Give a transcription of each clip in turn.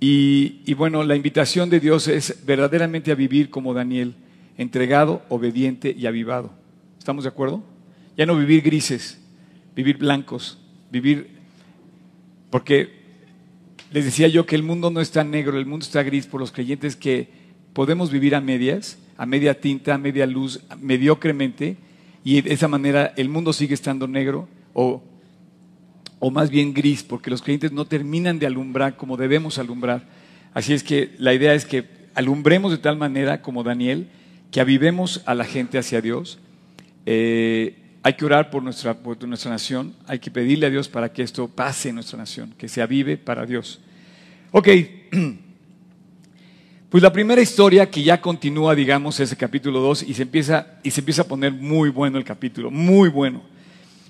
Y, bueno, la invitación de Dios es verdaderamente a vivir como Daniel, entregado, obediente y avivado. ¿Estamos de acuerdo? Ya no vivir grises, vivir blancos, vivir... Porque les decía yo que el mundo no está negro, el mundo está gris por los creyentes que podemos vivir a medias, a media tinta, a media luz, mediocremente, y de esa manera el mundo sigue estando negro o o más bien gris, porque los clientes no terminan de alumbrar como debemos alumbrar. Así es que la idea es que alumbremos de tal manera como Daniel, que avivemos a la gente hacia Dios. Eh, hay que orar por nuestra, nuestra nación, hay que pedirle a Dios para que esto pase en nuestra nación, que se avive para Dios. Ok, pues la primera historia que ya continúa, digamos, es capítulo 2 y se empieza, y se empieza a poner muy bueno el capítulo, muy bueno.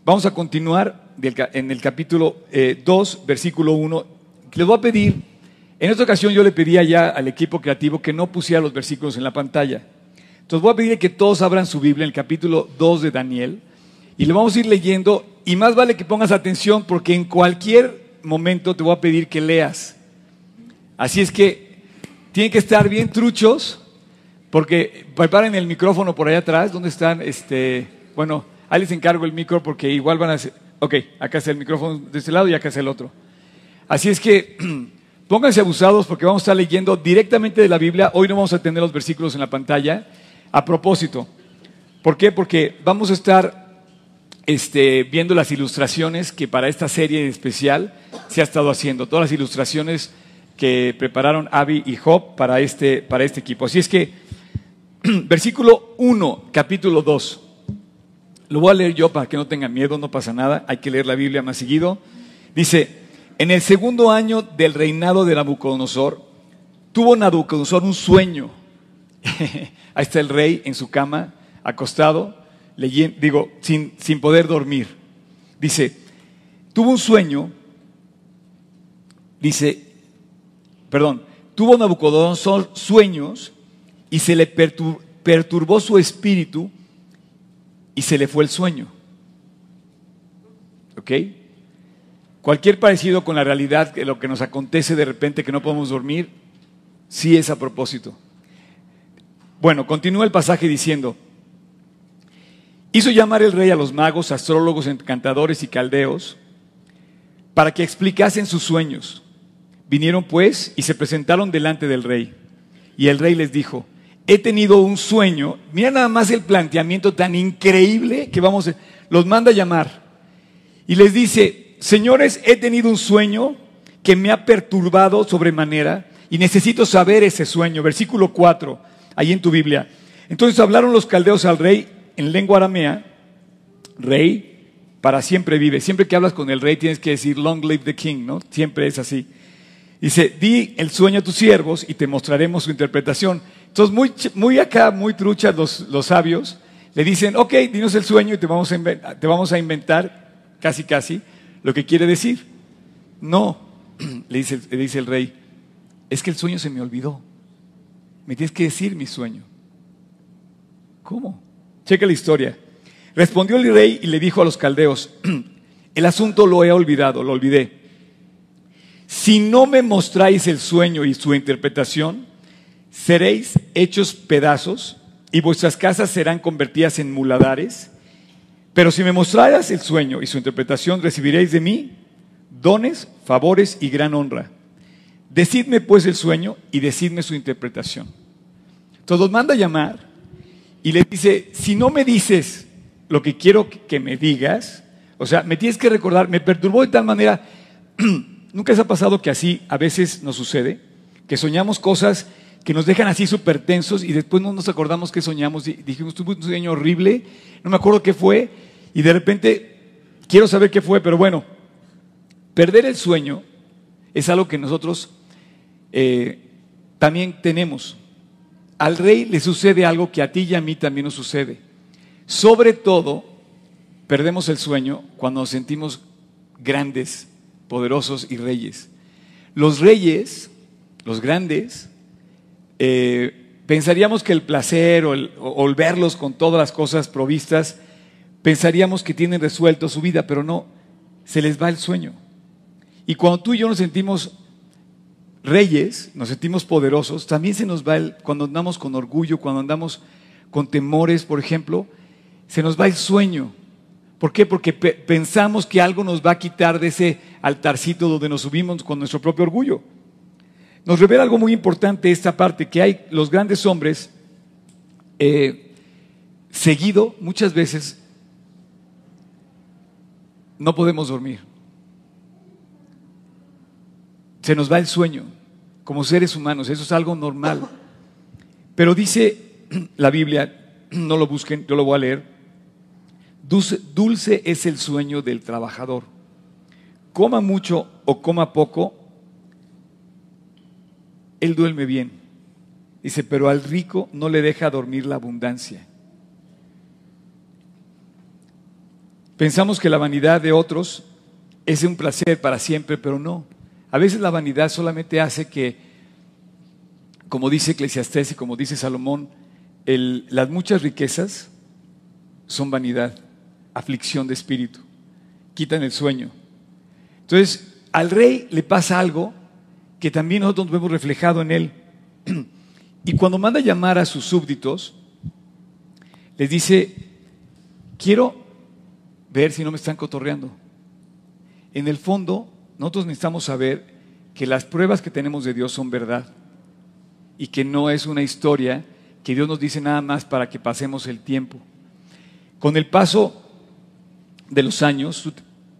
Vamos a continuar en el capítulo 2, eh, versículo 1. Les voy a pedir, en esta ocasión yo le pedía ya al equipo creativo que no pusiera los versículos en la pantalla. Entonces voy a pedir que todos abran su Biblia en el capítulo 2 de Daniel y le vamos a ir leyendo y más vale que pongas atención porque en cualquier momento te voy a pedir que leas. Así es que tienen que estar bien truchos porque preparen el micrófono por allá atrás, donde están, este, bueno Ahí les encargo el micro porque igual van a hacer, ok, acá está el micrófono de este lado y acá está el otro. Así es que pónganse abusados porque vamos a estar leyendo directamente de la Biblia. Hoy no vamos a tener los versículos en la pantalla. A propósito, ¿por qué? Porque vamos a estar este, viendo las ilustraciones que para esta serie en especial se ha estado haciendo. Todas las ilustraciones que prepararon Abby y Job para este, para este equipo. Así es que, versículo 1, capítulo 2. Lo voy a leer yo para que no tengan miedo, no pasa nada, hay que leer la Biblia más seguido. Dice, en el segundo año del reinado de Nabucodonosor, tuvo Nabucodonosor un sueño. Ahí está el rey en su cama, acostado, leyendo, digo, sin, sin poder dormir. Dice, tuvo un sueño, dice, perdón, tuvo Nabucodonosor sueños y se le perturbó su espíritu y se le fue el sueño. ¿Ok? Cualquier parecido con la realidad, lo que nos acontece de repente que no podemos dormir, sí es a propósito. Bueno, continúa el pasaje diciendo, hizo llamar el rey a los magos, astrólogos, encantadores y caldeos para que explicasen sus sueños. Vinieron pues y se presentaron delante del rey. Y el rey les dijo, he tenido un sueño. Mira nada más el planteamiento tan increíble que vamos, a, los manda a llamar. Y les dice, señores, he tenido un sueño que me ha perturbado sobremanera y necesito saber ese sueño. Versículo 4, ahí en tu Biblia. Entonces hablaron los caldeos al rey en lengua aramea, rey, para siempre vive. Siempre que hablas con el rey tienes que decir, long live the king, ¿no? Siempre es así. Dice, di el sueño a tus siervos y te mostraremos su interpretación. Entonces, muy, muy acá, muy truchas los, sabios, le dicen, ok, dinos el sueño y te vamos, a inventar, te vamos a inventar, casi casi, lo que quiere decir. No, le dice, le dice el rey, es que el sueño se me olvidó. Me tienes que decir mi sueño. ¿Cómo? Checa la historia. Respondió el rey y le dijo a los caldeos, el asunto lo he olvidado, lo olvidé. Si no me mostráis el sueño y su interpretación, Seréis hechos pedazos y vuestras casas serán convertidas en muladares. Pero si me mostraras el sueño y su interpretación, recibiréis de mí dones, favores y gran honra. Decidme pues el sueño y decidme su interpretación. Entonces manda a llamar y le dice, si no me dices lo que quiero que me digas, o sea, me tienes que recordar, me perturbó de tal manera, nunca se ha pasado que así a veces nos sucede, que soñamos cosas que nos dejan así súper tensos y después no nos acordamos que soñamos y dijimos, tuve un sueño horrible, no me acuerdo qué fue y de repente quiero saber qué fue, pero bueno, perder el sueño es algo que nosotros eh, también tenemos. Al rey le sucede algo que a ti y a mí también nos sucede. Sobre todo, perdemos el sueño cuando nos sentimos grandes, poderosos y reyes. Los reyes, los grandes, eh, pensaríamos que el placer o, el, verlos con todas las cosas provistas, pensaríamos que tienen resuelto su vida, pero no, se les va el sueño. Y cuando tú y yo nos sentimos reyes, nos sentimos poderosos, también se nos va el, cuando andamos con orgullo, cuando andamos con temores, por ejemplo, se nos va el sueño. ¿Por qué? Porque pensamos que algo nos va a quitar de ese altarcito donde nos subimos con nuestro propio orgullo nos revela algo muy importante esta parte, que hay los grandes hombres eh, seguido muchas veces no podemos dormir. Se nos va el sueño como seres humanos, eso es algo normal. Pero dice la Biblia, no lo busquen, yo lo voy a leer, dulce es el sueño del trabajador. Coma mucho o coma poco, él duerme bien. Dice, pero al rico no le deja dormir la abundancia. Pensamos que la vanidad de otros es un placer para siempre, pero no. A veces la vanidad solamente hace que, como dice Eclesiastés y como dice Salomón, las muchas riquezas son vanidad, aflicción de espíritu, quitan el sueño. Entonces, al rey le pasa algo que también nosotros vemos reflejado en él. Y cuando manda llamar a sus súbditos, les dice, quiero ver si no me están cotorreando. En el fondo, nosotros necesitamos saber que las pruebas que tenemos de Dios son verdad y que no es una historia que Dios nos dice nada más para que pasemos el tiempo. Con el paso de los años,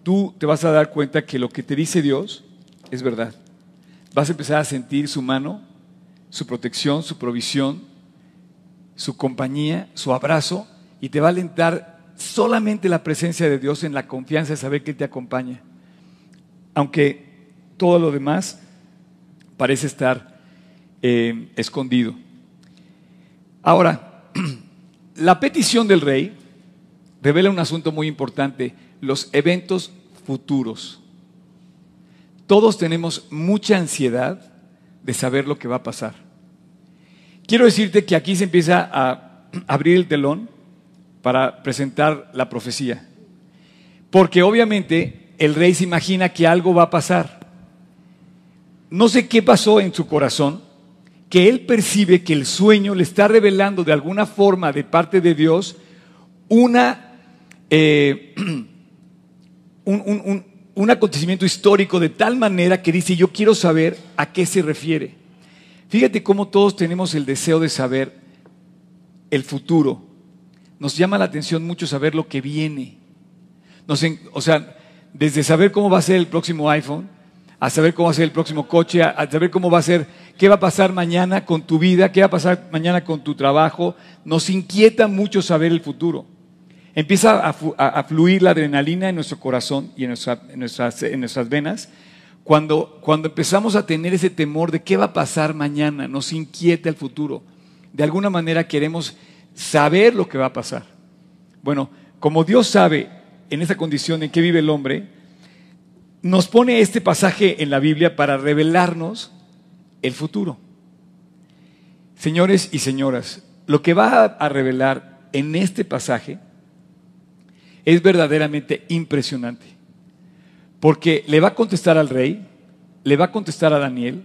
tú te vas a dar cuenta que lo que te dice Dios es verdad. Vas a empezar a sentir su mano, su protección, su provisión, su compañía, su abrazo, y te va a alentar solamente la presencia de Dios en la confianza de saber que te acompaña. Aunque todo lo demás parece estar eh, escondido. Ahora, la petición del rey revela un asunto muy importante, los eventos futuros. Todos tenemos mucha ansiedad de saber lo que va a pasar. Quiero decirte que aquí se empieza a abrir el telón para presentar la profecía. Porque obviamente el rey se imagina que algo va a pasar. No sé qué pasó en su corazón, que él percibe que el sueño le está revelando de alguna forma de parte de Dios una, eh, un, un acontecimiento histórico de tal manera que dice, yo quiero saber a qué se refiere. Fíjate cómo todos tenemos el deseo de saber el futuro. Nos llama la atención mucho saber lo que viene. o sea, desde saber cómo va a ser el próximo iPhone, a saber cómo va a ser el próximo coche, a, a saber cómo va a ser, qué va a pasar mañana con tu vida, qué va a pasar mañana con tu trabajo. Nos inquieta mucho saber el futuro. Empieza a, fluir la adrenalina en nuestro corazón y en, nuestras, venas. Cuando, cuando empezamos a tener ese temor de qué va a pasar mañana, nos inquieta el futuro. De alguna manera queremos saber lo que va a pasar. Bueno, como Dios sabe en esa condición en que vive el hombre, nos pone este pasaje en la Biblia para revelarnos el futuro. Señores y señoras, lo que va a revelar en este pasaje es verdaderamente impresionante. Porque le va a contestar al rey, le va a contestar a Daniel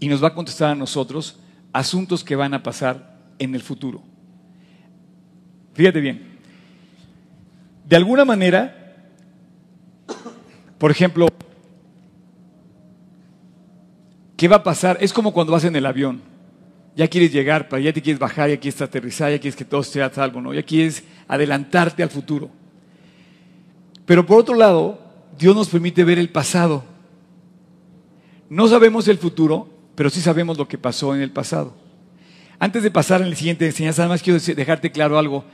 y nos va a contestar a nosotros asuntos que van a pasar en el futuro. Fíjate bien. De alguna manera, por ejemplo, ¿qué va a pasar? Es como cuando vas en el avión. Ya quieres llegar, ya te quieres bajar, ya quieres aterrizar, ya quieres que todo sea algo, ¿no? Ya quieres adelantarte al futuro. Pero por otro lado, Dios nos permite ver el pasado. No sabemos el futuro, pero sí sabemos lo que pasó en el pasado. Antes de pasar a la siguiente enseñanza, nada más quiero dejarte claro algo.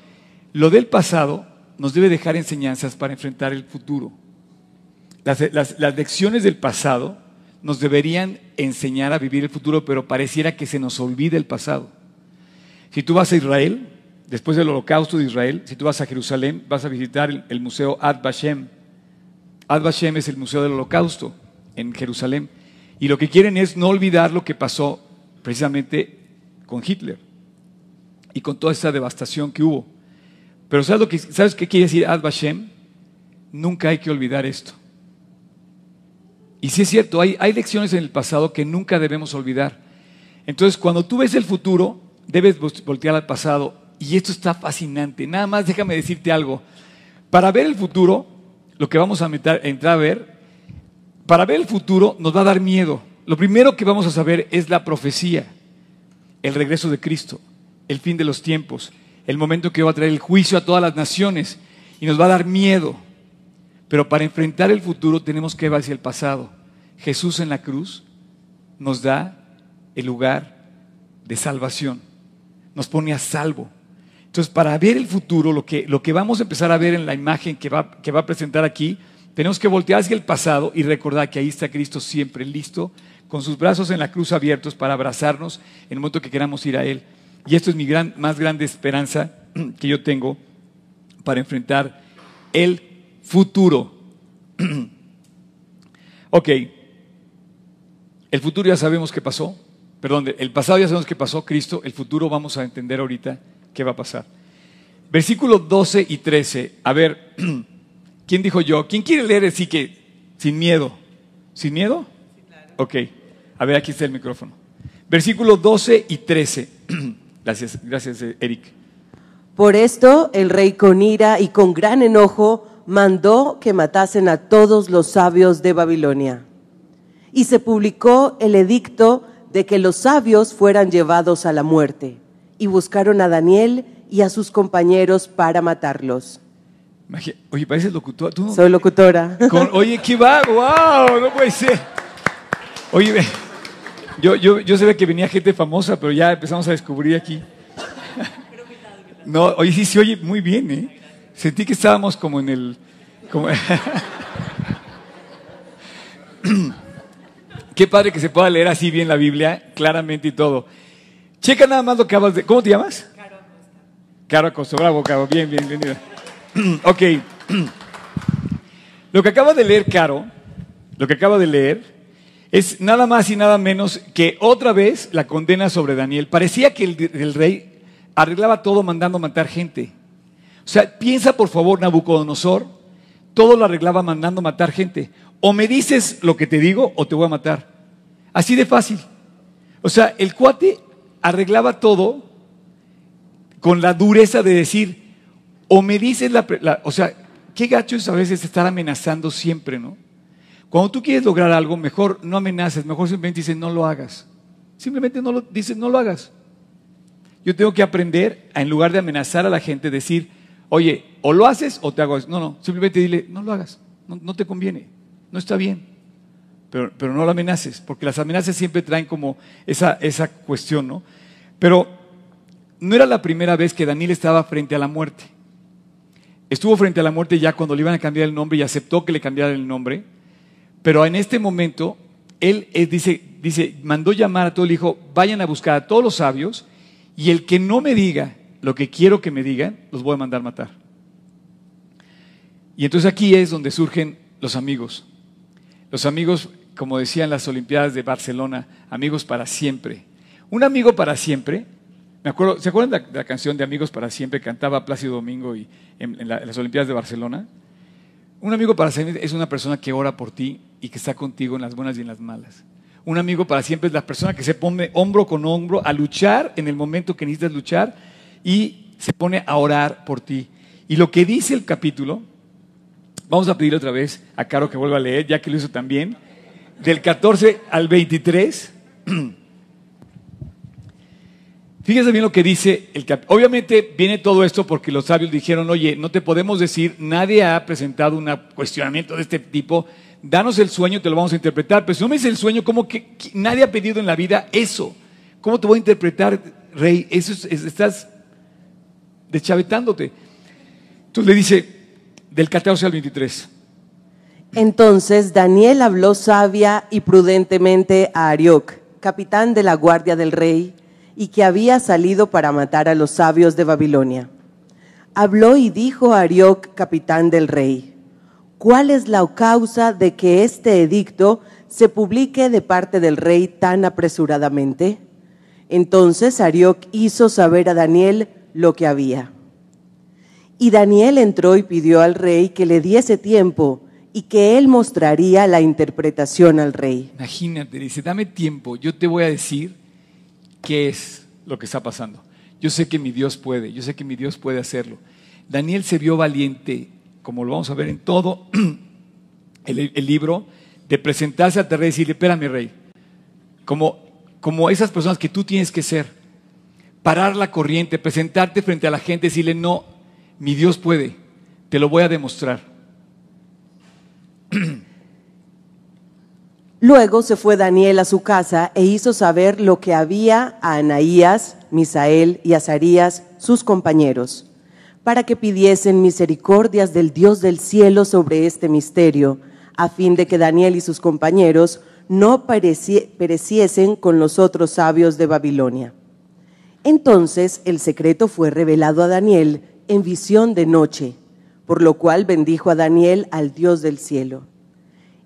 Lo del pasado nos debe dejar enseñanzas para enfrentar el futuro. Las, lecciones del pasado nos deberían enseñar a vivir el futuro, pero pareciera que se nos olvide el pasado. Si tú vas a Israel, después del holocausto de Israel, si tú vas a Jerusalén, vas a visitar el, museo Ad Vashem. Ad Vashem es el museo del holocausto en Jerusalén. Y lo que quieren es no olvidar lo que pasó precisamente con Hitler y con toda esa devastación que hubo. Pero ¿sabes, lo que, ¿sabes qué quiere decir Ad Vashem? Nunca hay que olvidar esto. Y sí es cierto, hay, hay lecciones en el pasado que nunca debemos olvidar. Entonces, cuando tú ves el futuro, debes voltear al pasado y esto está fascinante. Nada más déjame decirte algo. Para ver el futuro, lo que vamos a entrar a ver, para ver el futuro nos va a dar miedo. Lo primero que vamos a saber es la profecía, el regreso de Cristo, el fin de los tiempos, el momento que va a traer el juicio a todas las naciones y nos va a dar miedo. Pero para enfrentar el futuro tenemos que ir hacia el pasado. Jesús en la cruz nos da el lugar de salvación, nos pone a salvo entonces, para ver el futuro, lo que, lo que vamos a empezar a ver en la imagen que va, a presentar aquí, tenemos que voltear hacia el pasado y recordar que ahí está Cristo siempre listo, con sus brazos en la cruz abiertos para abrazarnos en el momento que queramos ir a Él. Y esto es mi gran, más grande esperanza que yo tengo para enfrentar el futuro. ok, el futuro ya sabemos qué pasó, perdón, el pasado ya sabemos que pasó, Cristo, el futuro vamos a entender ahorita va a pasar. Versículos 12 y 13. A ver, ¿quién dijo yo? ¿Quién quiere leer así que sin miedo? ¿Sin miedo? Ok. A ver, aquí está el micrófono. Versículos 12 y 13. gracias, gracias, eh, Eric. Por esto el rey con ira y con gran enojo mandó que matasen a todos los sabios de Babilonia. Y se publicó el edicto de que los sabios fueran llevados a la muerte y buscaron a Daniel y a sus compañeros para matarlos. Oye, parece locutora tú. Soy locutora. oye, qué va, wow, no puede ser. Oye, yo, yo, yo sabía que venía gente famosa, pero ya empezamos a descubrir aquí. No, oye, sí, se sí, oye muy bien, ¿eh? Sentí que estábamos como en el... qué padre que se pueda leer así bien la Biblia, claramente y todo. Checa nada más lo que hablas de. ¿Cómo te llamas? Caro Acosta. Caro Acosta, bravo, Caro. Bien, bien, bienvenida. ok. lo que acaba de leer Caro, lo que acaba de leer, es nada más y nada menos que otra vez la condena sobre Daniel. Parecía que el, el rey arreglaba todo mandando matar gente. O sea, piensa por favor, Nabucodonosor, todo lo arreglaba mandando matar gente. O me dices lo que te digo o te voy a matar. Así de fácil. O sea, el cuate arreglaba todo con la dureza de decir, o me dices la, O sea, qué gacho es a veces estar amenazando siempre, ¿no? Cuando tú quieres lograr algo, mejor no amenaces, mejor simplemente dices no lo hagas. Simplemente no lo, dices no lo hagas. Yo tengo que aprender a, en lugar de amenazar a la gente, decir, oye, o lo haces o te hago eso. No, no, simplemente dile, no lo hagas, no te conviene, no está bien pero, no la amenaces, porque las amenazas siempre traen como esa, esa cuestión, ¿no? Pero no era la primera vez que Daniel estaba frente a la muerte. Estuvo frente a la muerte ya cuando le iban a cambiar el nombre y aceptó que le cambiaran el nombre, pero en este momento él dice, dice, mandó llamar a todo el hijo, vayan a buscar a todos los sabios y el que no me diga lo que quiero que me digan, los voy a mandar matar. Y entonces aquí es donde surgen los amigos. Los amigos como decían las Olimpiadas de Barcelona, amigos para siempre. Un amigo para siempre, me acuerdo, ¿se acuerdan de la, canción de Amigos para siempre? que Cantaba Plácido Domingo y, en, las Olimpiadas de Barcelona. Un amigo para siempre es una persona que ora por ti y que está contigo en las buenas y en las malas. Un amigo para siempre es la persona que se pone hombro con hombro a luchar en el momento que necesitas luchar y se pone a orar por ti. Y lo que dice el capítulo, vamos a pedir otra vez a Caro que vuelva a leer, ya que lo hizo también del 14 al 23. Fíjese bien lo que dice el capítulo. Obviamente viene todo esto porque los sabios dijeron, oye, no te podemos decir, nadie ha presentado un cuestionamiento de este tipo, danos el sueño, te lo vamos a interpretar. Pero si no me dice el sueño, ¿cómo que nadie ha pedido en la vida eso. ¿Cómo te voy a interpretar, rey? Eso estás deschavetándote. Entonces le dice, del 14 al 23. Entonces Daniel habló sabia y prudentemente a Arioc, capitán de la guardia del rey, y que había salido para matar a los sabios de Babilonia. Habló y dijo a Arioc, capitán del rey, ¿cuál es la causa de que este edicto se publique de parte del rey tan apresuradamente? Entonces Arioc hizo saber a Daniel lo que había. Y Daniel entró y pidió al rey que le diese tiempo, y que él mostraría la interpretación al rey. Imagínate, dice, dame tiempo, yo te voy a decir qué es lo que está pasando. Yo sé que mi Dios puede, yo sé que mi Dios puede hacerlo. Daniel se vio valiente, como lo vamos a ver en todo el, libro, de presentarse al rey y decirle, espérame rey, como, como esas personas que tú tienes que ser, parar la corriente, presentarte frente a la gente y decirle, no, mi Dios puede, te lo voy a demostrar Luego se fue Daniel a su casa e hizo saber lo que había a Anaías, Misael y Azarías, sus compañeros, para que pidiesen misericordias del Dios del cielo sobre este misterio, a fin de que Daniel y sus compañeros no pereciesen con los otros sabios de Babilonia. Entonces el secreto fue revelado a Daniel en visión de noche por lo cual bendijo a Daniel al Dios del cielo.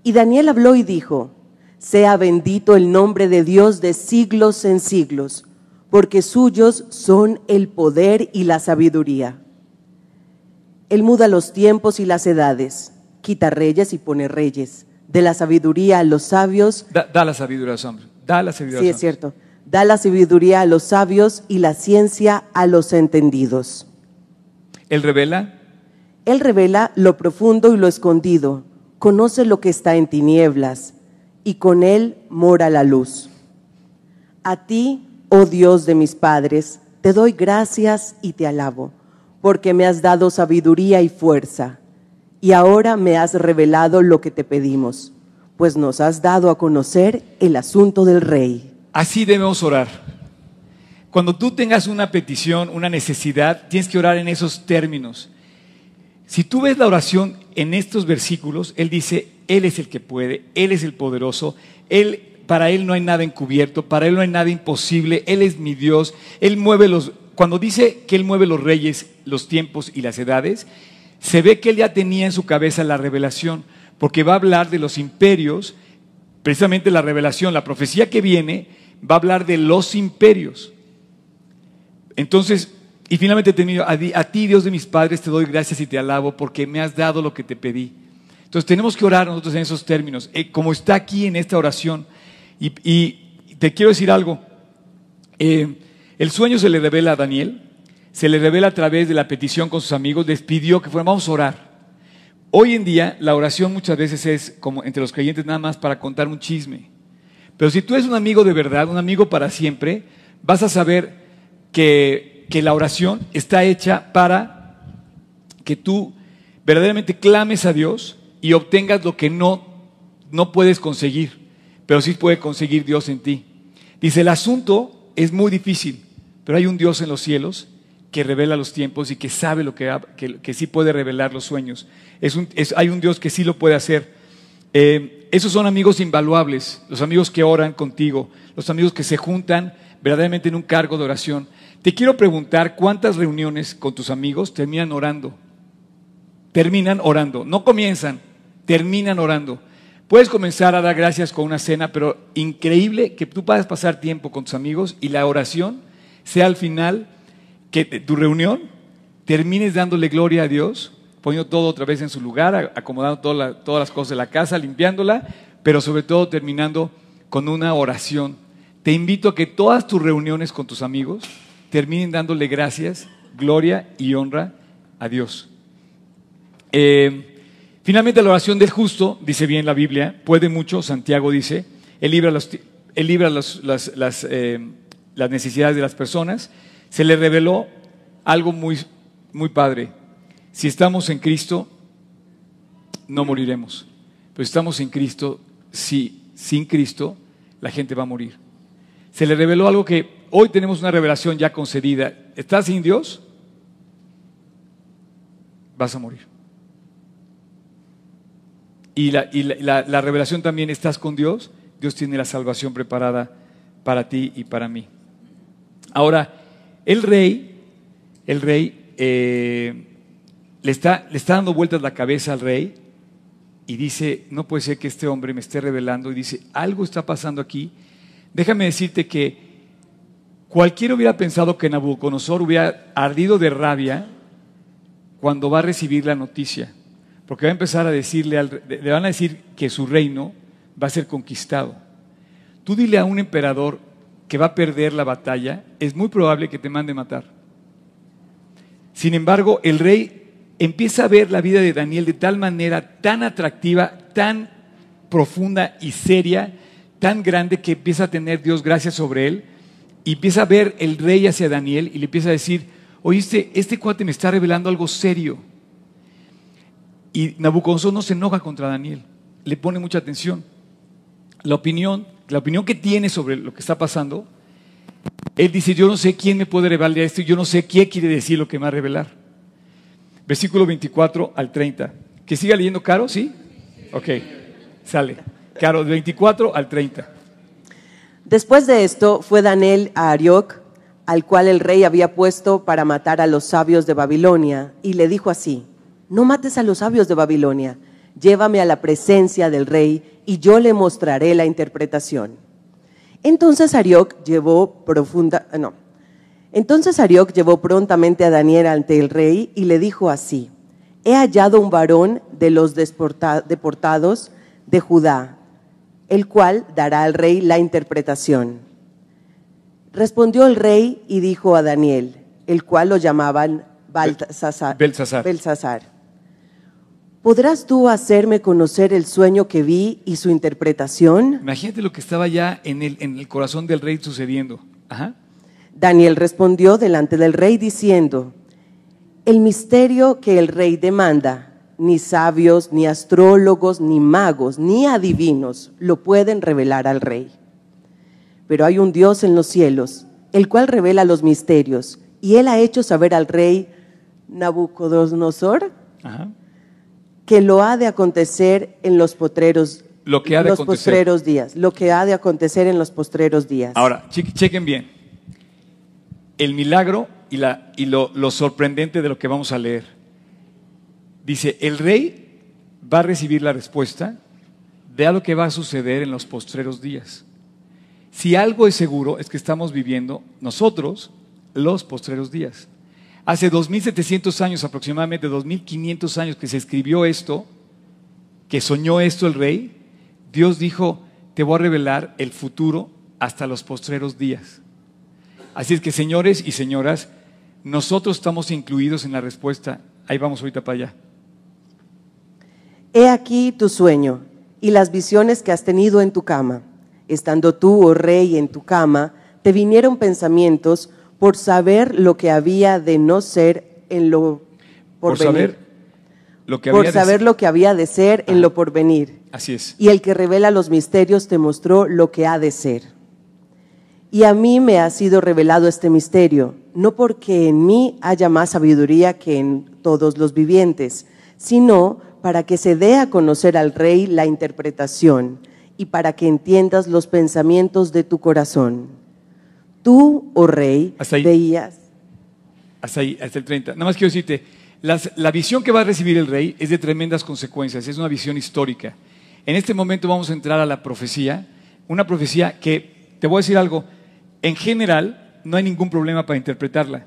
Y Daniel habló y dijo, sea bendito el nombre de Dios de siglos en siglos, porque suyos son el poder y la sabiduría. Él muda los tiempos y las edades, quita reyes y pone reyes, de la sabiduría a los sabios. Da, la sabiduría a los hombres. Da la sabiduría sí, es cierto. Da la sabiduría a los sabios y la ciencia a los entendidos. Él revela él revela lo profundo y lo escondido, conoce lo que está en tinieblas, y con Él mora la luz. A ti, oh Dios de mis padres, te doy gracias y te alabo, porque me has dado sabiduría y fuerza, y ahora me has revelado lo que te pedimos, pues nos has dado a conocer el asunto del Rey. Así debemos orar. Cuando tú tengas una petición, una necesidad, tienes que orar en esos términos. Si tú ves la oración en estos versículos, Él dice, Él es el que puede, Él es el poderoso, Él, para Él no hay nada encubierto, para Él no hay nada imposible, Él es mi Dios, Él mueve los... Cuando dice que Él mueve los reyes, los tiempos y las edades, se ve que Él ya tenía en su cabeza la revelación, porque va a hablar de los imperios, precisamente la revelación, la profecía que viene, va a hablar de los imperios. Entonces, y finalmente termino, a, ti Dios de mis padres te doy gracias y te alabo porque me has dado lo que te pedí. Entonces tenemos que orar nosotros en esos términos, eh, como está aquí en esta oración. Y, te quiero decir algo, eh, el sueño se le revela a Daniel, se le revela a través de la petición con sus amigos, les pidió que fueran, vamos a orar. Hoy en día la oración muchas veces es como entre los creyentes nada más para contar un chisme. Pero si tú eres un amigo de verdad, un amigo para siempre, vas a saber que que la oración está hecha para que tú verdaderamente clames a Dios y obtengas lo que no, no puedes conseguir, pero sí puede conseguir Dios en ti. Dice, el asunto es muy difícil, pero hay un Dios en los cielos que revela los tiempos y que sabe lo que, que, sí puede revelar los sueños. Es hay un Dios que sí lo puede hacer. Eh, esos son amigos invaluables, los amigos que oran contigo, los amigos que se juntan verdaderamente en un cargo de oración. Te quiero preguntar cuántas reuniones con tus amigos terminan orando. Terminan orando, no comienzan, terminan orando. Puedes comenzar a dar gracias con una cena, pero increíble que tú puedas pasar tiempo con tus amigos y la oración sea al final que tu reunión termines dándole gloria a Dios, poniendo todo otra vez en su lugar, acomodando todas las cosas de la casa, limpiándola, pero sobre todo terminando con una oración. Te invito a que todas tus reuniones con tus amigos terminen dándole gracias, gloria y honra a Dios. Eh, finalmente, la oración del justo, dice bien la Biblia, puede mucho, Santiago dice, él libra, los, libra eh, las, necesidades de las personas. Se le reveló algo muy, muy padre. Si estamos en Cristo, no moriremos. Pero si estamos en Cristo, si sin Cristo, la gente va a morir. Se le reveló algo que hoy tenemos una revelación ya concedida. ¿Estás sin Dios? Vas a morir. Y, la, revelación también, ¿estás con Dios? Dios tiene la salvación preparada para ti y para mí. Ahora, el rey, el rey, eh, le, está, le está dando vueltas la cabeza al rey y dice, no puede ser que este hombre me esté revelando y dice, algo está pasando aquí. Déjame decirte que Cualquiera hubiera pensado que Nabucodonosor hubiera ardido de rabia cuando va a recibir la noticia, porque va a empezar a decirle, le van a decir que su reino va a ser conquistado. Tú dile a un emperador que va a perder la batalla, es muy probable que te mande matar. Sin embargo, el rey empieza a ver la vida de Daniel de tal manera, tan atractiva, tan profunda y seria, tan grande que empieza a tener Dios gracias sobre él y empieza a ver el rey hacia Daniel y le empieza a decir, oíste, este cuate me está revelando algo serio. Y Nabucodonosor no se enoja contra Daniel, le pone mucha atención. La opinión, la opinión que tiene sobre lo que está pasando, él dice, yo no sé quién me puede revelar esto, yo no sé qué quiere decir lo que me va a revelar. Versículo 24 al 30. ¿Que siga leyendo Caro? ¿Sí? Ok, sale. Caro, 24 al 30. Después de esto fue Daniel a Arioc, al cual el rey había puesto para matar a los sabios de Babilonia, y le dijo así, no mates a los sabios de Babilonia, llévame a la presencia del rey, y yo le mostraré la interpretación. Entonces Arioc llevó profunda, ah, no. Entonces llevó prontamente a Daniel ante el rey y le dijo así: He hallado un varón de los deportados de Judá, el cual dará al rey la interpretación. Respondió el rey y dijo a Daniel, el cual lo llamaban Baltasar, Belsasar. ¿Podrás tú hacerme conocer el sueño que vi y su interpretación? Imagínate lo que estaba ya en el, en el corazón del rey sucediendo. Daniel respondió delante del rey diciendo, el misterio que el rey demanda ni sabios, ni astrólogos, ni magos, ni adivinos lo pueden revelar al rey. Pero hay un Dios en los cielos, el cual revela los misterios, y él ha hecho saber al rey Nabucodonosor que lo ha de acontecer en los potreros lo que ha de los postreros días, lo que ha de acontecer en los postreros días. Ahora, chequen bien. El milagro y, la, lo sorprendente de lo que vamos a leer Dice, el rey va a recibir la respuesta de lo que va a suceder en los postreros días. Si algo es seguro es que estamos viviendo nosotros los postreros días. Hace 2.700 años aproximadamente, 2.500 años que se escribió esto, que soñó esto el rey, Dios dijo, te voy a revelar el futuro hasta los postreros días. Así es que señores y señoras, nosotros estamos incluidos en la respuesta. Ahí vamos ahorita para allá. He aquí tu sueño y las visiones que has tenido en tu cama. Estando tú, oh rey, en tu cama, te vinieron pensamientos por saber lo que había de no ser en lo por, por saber lo que por saber lo que había de ser en ah. lo porvenir. Así es. Y el que revela los misterios te mostró lo que ha de ser. Y a mí me ha sido revelado este misterio, no porque en mí haya más sabiduría que en todos los vivientes, sino para que se dé a conocer al Rey la interpretación y para que entiendas los pensamientos de tu corazón. Tú, oh Rey, veías. Hasta ahí, hasta el 30. Nada más quiero decirte, la visión que va a recibir el Rey es de tremendas consecuencias, es una visión histórica. En este momento vamos a entrar a la profecía, una profecía que, te voy a decir algo, en general no hay ningún problema para interpretarla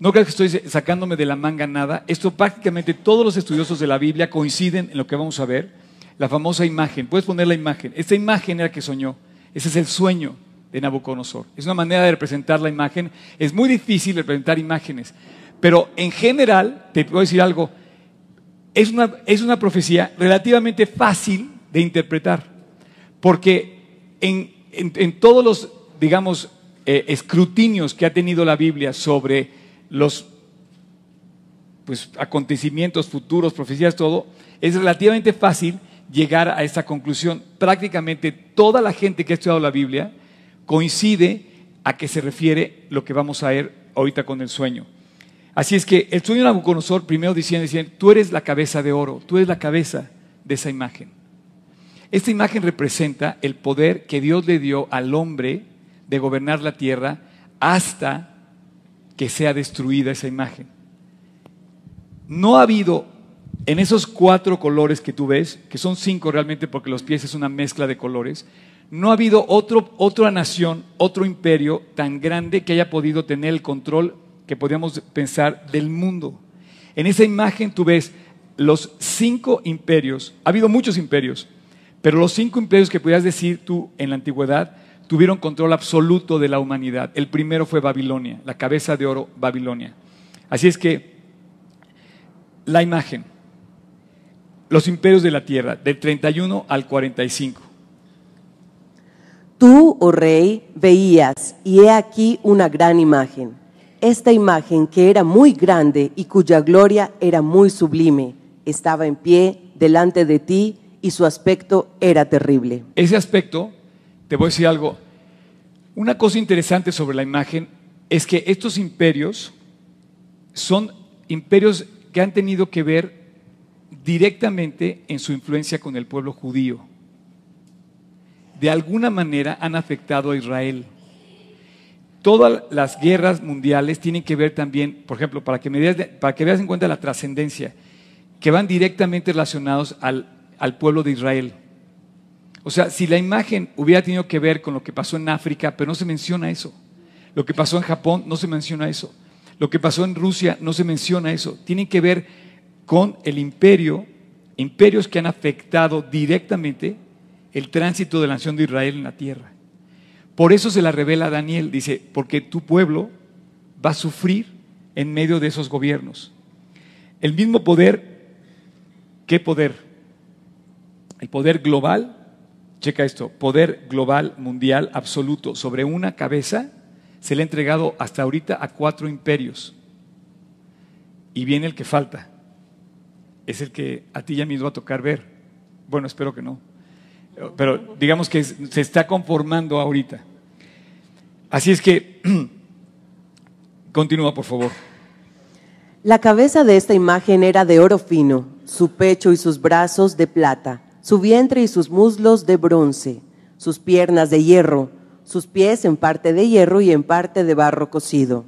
no creo que estoy sacándome de la manga nada. Esto prácticamente todos los estudiosos de la Biblia coinciden en lo que vamos a ver. La famosa imagen. Puedes poner la imagen. Esta imagen era la que soñó. Ese es el sueño de Nabucodonosor. Es una manera de representar la imagen. Es muy difícil representar imágenes. Pero en general, te puedo decir algo. Es una, es una profecía relativamente fácil de interpretar. Porque en, todos los, digamos, eh, escrutinios que ha tenido la Biblia sobre los pues, acontecimientos futuros, profecías, todo, es relativamente fácil llegar a esta conclusión. Prácticamente toda la gente que ha estudiado la Biblia coincide a que se refiere lo que vamos a ver ahorita con el sueño. Así es que el sueño de Nabucodonosor primero diciendo, diciendo, tú eres la cabeza de oro, tú eres la cabeza de esa imagen. Esta imagen representa el poder que Dios le dio al hombre de gobernar la tierra hasta que sea destruida esa imagen. No ha habido en esos cuatro colores que tú ves, que son cinco realmente porque los pies es una mezcla de colores, no ha habido otro, otra nación, otro imperio tan grande que haya podido tener el control que podríamos pensar del mundo. En esa imagen tú ves los cinco imperios, ha habido muchos imperios, pero los cinco imperios que podías decir tú en la antigüedad tuvieron control absoluto de la humanidad. El primero fue Babilonia, la cabeza de oro Babilonia. Así es que la imagen, los imperios de la tierra, del 31 al 45. Tú, oh rey, veías, y he aquí una gran imagen. Esta imagen que era muy grande y cuya gloria era muy sublime, estaba en pie delante de ti y su aspecto era terrible. Ese aspecto te voy a decir algo. Una cosa interesante sobre la imagen es que estos imperios son imperios que han tenido que ver directamente en su influencia con el pueblo judío. De alguna manera han afectado a Israel. Todas las guerras mundiales tienen que ver también, por ejemplo, para que, para que veas en cuenta la trascendencia, que van directamente relacionados al pueblo de Israel. O sea, si la imagen hubiera tenido que ver con lo que pasó en África, pero no se menciona eso. Lo que pasó en Japón, no se menciona eso. Lo que pasó en Rusia, no se menciona eso. Tiene que ver con el imperio, imperios que han afectado directamente el tránsito de la nación de Israel en la tierra. Por eso se la revela Daniel, dice, porque tu pueblo va a sufrir en medio de esos gobiernos. El mismo poder, ¿qué poder? El poder global checa esto, poder global, mundial, absoluto, sobre una cabeza, se le ha entregado hasta ahorita a cuatro imperios. Y viene el que falta. Es el que a ti ya mismo va a tocar ver. Bueno, espero que no. Pero digamos que se está conformando ahorita. Así es que, continúa por favor. La cabeza de esta imagen era de oro fino, su pecho y sus brazos de plata su vientre y sus muslos de bronce, sus piernas de hierro, sus pies en parte de hierro y en parte de barro cocido.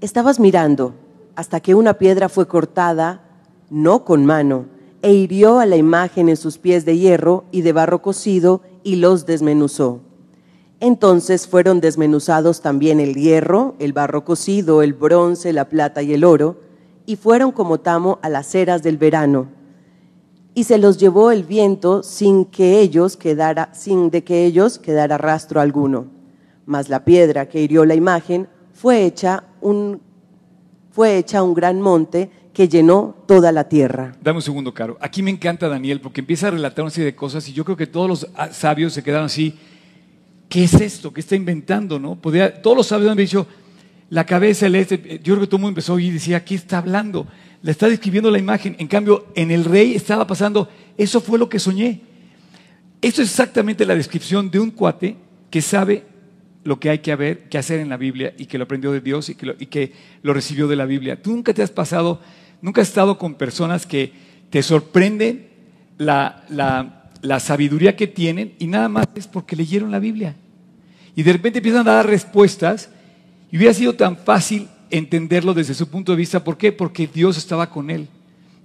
Estabas mirando hasta que una piedra fue cortada, no con mano, e hirió a la imagen en sus pies de hierro y de barro cocido y los desmenuzó. Entonces fueron desmenuzados también el hierro, el barro cocido, el bronce, la plata y el oro, y fueron como tamo a las eras del verano y se los llevó el viento sin que ellos quedara, sin de que ellos quedara rastro alguno. Mas la piedra que hirió la imagen fue hecha un, fue hecha un gran monte que llenó toda la tierra. Dame un segundo, Caro. Aquí me encanta Daniel porque empieza a relatar una serie de cosas y yo creo que todos los ah, sabios se quedaron así. ¿Qué es esto? ¿Qué está inventando? No? Podía, todos los sabios han dicho, la cabeza, el este. Eh, yo creo que todo empezó y decía, ¿qué está hablando? le está describiendo la imagen. En cambio, en el rey estaba pasando, eso fue lo que soñé. Esto es exactamente la descripción de un cuate que sabe lo que hay que, haber, que hacer en la Biblia y que lo aprendió de Dios y que, lo, y que lo recibió de la Biblia. Tú nunca te has pasado, nunca has estado con personas que te sorprenden la, la sabiduría que tienen y nada más es porque leyeron la Biblia. Y de repente empiezan a dar respuestas y hubiera sido tan fácil entenderlo desde su punto de vista. ¿Por qué? Porque Dios estaba con él.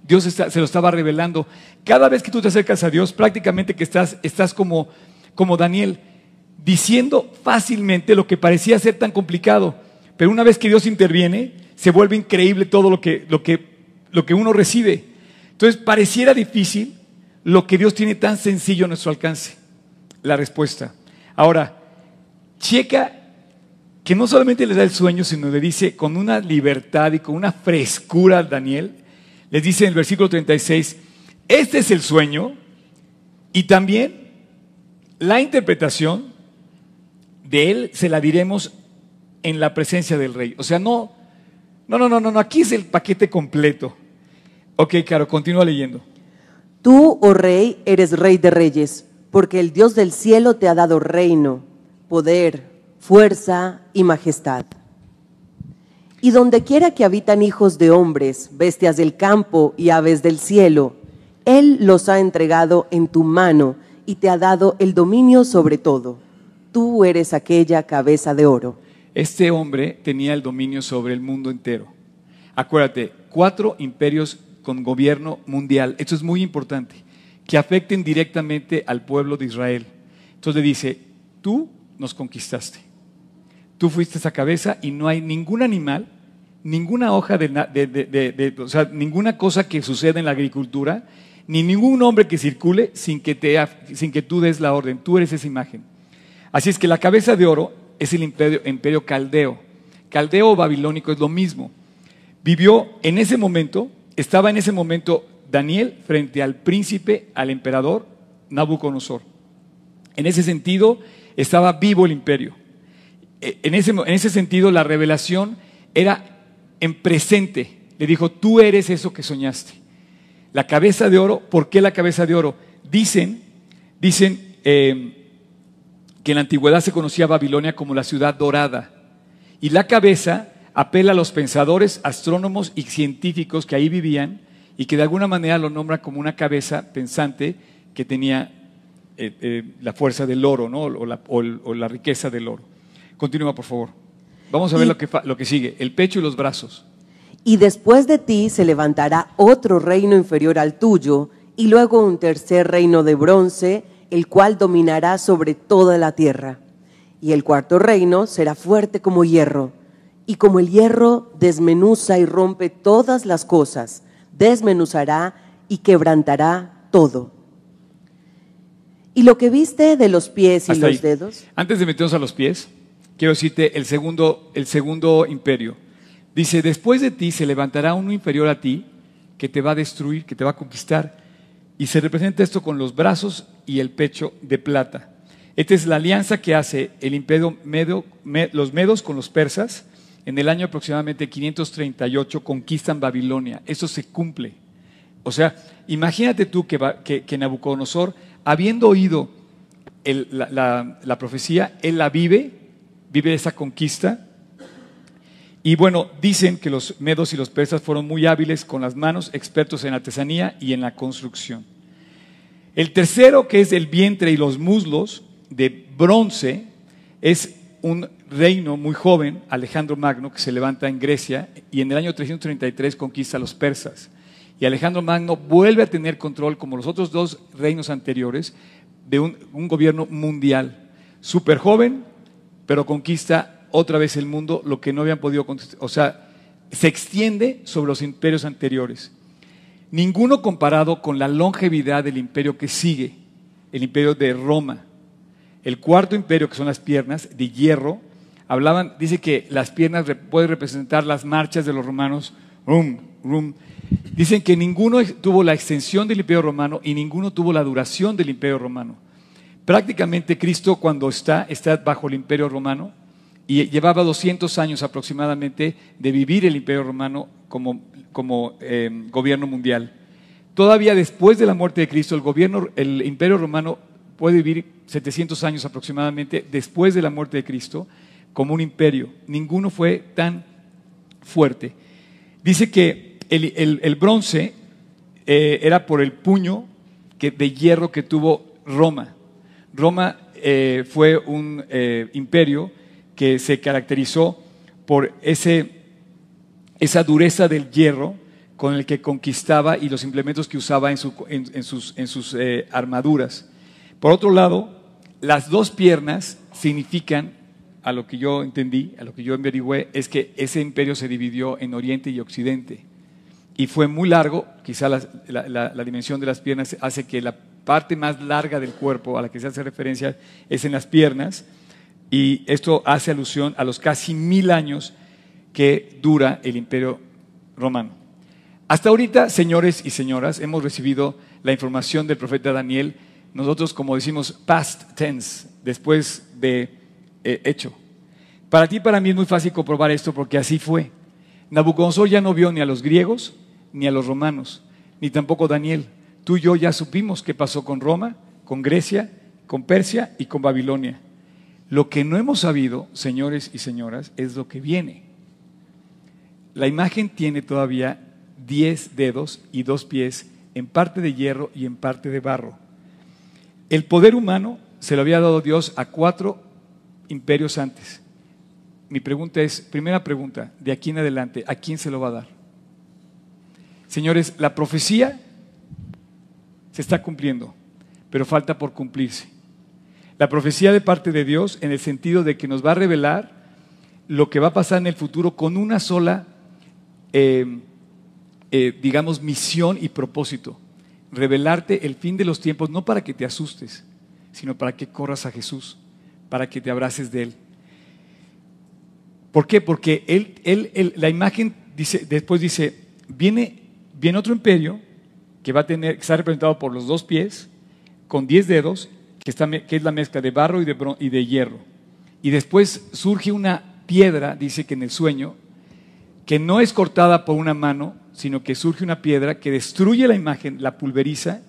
Dios se lo estaba revelando. Cada vez que tú te acercas a Dios, prácticamente que estás, estás como, como Daniel, diciendo fácilmente lo que parecía ser tan complicado. Pero una vez que Dios interviene, se vuelve increíble todo lo que, lo que, lo que uno recibe. Entonces, pareciera difícil lo que Dios tiene tan sencillo a nuestro alcance. La respuesta. Ahora, checa que no solamente le da el sueño, sino le dice con una libertad y con una frescura a Daniel, les dice en el versículo 36, este es el sueño y también la interpretación de él se la diremos en la presencia del rey. O sea, no, no, no, no, no, aquí es el paquete completo. Ok, claro, continúa leyendo. Tú, oh rey, eres rey de reyes, porque el Dios del cielo te ha dado reino, poder, fuerza y majestad. Y donde quiera que habitan hijos de hombres, bestias del campo y aves del cielo, Él los ha entregado en tu mano y te ha dado el dominio sobre todo. Tú eres aquella cabeza de oro. Este hombre tenía el dominio sobre el mundo entero. Acuérdate, cuatro imperios con gobierno mundial. Esto es muy importante, que afecten directamente al pueblo de Israel. Entonces le dice, tú nos conquistaste tú fuiste esa cabeza y no hay ningún animal, ninguna hoja de, o sea, ninguna cosa que suceda en la agricultura, ni ningún hombre que circule sin que, te, sin que tú des la orden. Tú eres esa imagen. Así es que la cabeza de oro es el imperio, imperio caldeo. Caldeo o babilónico es lo mismo. Vivió en ese momento, estaba en ese momento Daniel frente al príncipe, al emperador Nabucodonosor. En ese sentido, estaba vivo el imperio en ese, sentido, la revelación era en presente. Le dijo, tú eres eso que soñaste. La cabeza de oro, ¿por qué la cabeza de oro? Dicen, dicen em, que en la antigüedad se conocía Babilonia como la ciudad dorada. Y la cabeza apela a los pensadores, astrónomos y científicos que ahí vivían y que de alguna manera lo nombra como una cabeza pensante que tenía eh, eh, la fuerza del oro, ¿no? o la riqueza del oro. Continúa, por favor. Vamos a ver lo, que, lo que sigue, el pecho y los brazos. Y después de ti se levantará otro reino inferior al tuyo, y luego un tercer reino de bronce, el cual dominará sobre toda la tierra. Y el cuarto reino será fuerte como hierro, y como el hierro desmenuza y rompe todas las cosas, desmenuzará y quebrantará todo. ¿Y lo que viste de los pies y los dedos? Antes de meternos a los pies, quiero decirte el segundo, el segundo imperio. Dice, después de ti se levantará uno inferior a ti que te va a destruir, que te va a conquistar. Y se representa esto con los brazos y el pecho de plata. Esta es la alianza que hace el imperio medo, los medos con los persas. En el año aproximadamente 538 conquistan Babilonia. Eso se cumple. O sea, imagínate tú que, que, Nabucodonosor, habiendo oído la profecía, él la vive vive esa conquista. Y bueno, dicen que los medos y los persas fueron muy hábiles con las manos, expertos en artesanía y en la construcción. El tercero, que es el vientre y los muslos de bronce, es un reino muy joven, Alejandro Magno, que se levanta en Grecia y en el año 333 conquista a los persas. Y Alejandro Magno vuelve a tener control, como los otros dos reinos anteriores, de un, gobierno mundial. Súper joven, pero conquista otra vez el mundo lo que no habían podido O sea, se extiende sobre los imperios anteriores. Ninguno comparado con la longevidad del imperio que sigue, el imperio de Roma. El cuarto imperio, que son las piernas de hierro, hablaban, dice que las piernas pueden representar las marchas de los romanos. Dicen que ninguno tuvo la extensión del imperio romano y ninguno tuvo la duración del imperio romano. Prácticamente Cristo cuando está, está bajo el imperio romano y llevaba 200 años aproximadamente de vivir el imperio romano como, em, gobierno mundial. Todavía después de la muerte de Cristo, el, gobierno, el imperio romano puede vivir 700 años aproximadamente después de la muerte de Cristo como un imperio. Ninguno fue tan fuerte. Dice que el, bronce eh, era por el puño de hierro que tuvo Roma. Roma eh, fue un eh, imperio que se caracterizó por ese, esa dureza del hierro con el que conquistaba y los implementos que usaba en, su, en, sus, en sus eh, armaduras. Por otro lado, las dos piernas significan, a lo que yo entendí, a lo que yo averigüé, es que ese imperio se dividió en Oriente y Occidente. Y fue muy largo, quizá la dimensión de las piernas hace que la parte más larga del cuerpo a la que se hace referencia es en las piernas y esto hace alusión a los casi mil años que dura el imperio romano. Hasta ahorita, señores y señoras, hemos recibido la información del profeta Daniel, nosotros como decimos past tense, después de eh, hecho. Para ti para mí es muy fácil comprobar esto porque así fue. Nabucodonosor ya no vio ni a los griegos ni a los romanos, ni tampoco Daniel. Tú y yo ya supimos qué pasó con Roma, con Grecia, con Persia y con Babilonia. Lo que no hemos sabido, señores y señoras, es lo que viene. La imagen tiene todavía diez dedos y dos pies, en parte de hierro y en parte de barro. El poder humano se lo había dado Dios a cuatro imperios antes. Mi pregunta es, primera pregunta, de aquí en adelante, ¿a quién se lo va a dar? Señores, la profecía se está cumpliendo, pero falta por cumplirse. La profecía de parte de Dios en el sentido de que nos va a revelar lo que va a pasar en el futuro con una sola, em, eh, digamos, misión y propósito. Revelarte el fin de los tiempos, no para que te asustes, sino para que corras a Jesús, para que te abraces de Él. ¿Por qué? Porque él, él, la imagen dice, después dice, viene, viene otro imperio que va a tener, está representado por los dos pies, con diez dedos, que, que es la mezcla de barro y de hierro. Y después surge una piedra, dice que en el sueño, que no es cortada por una mano, sino que surge una piedra que destruye la imagen, la pulveriza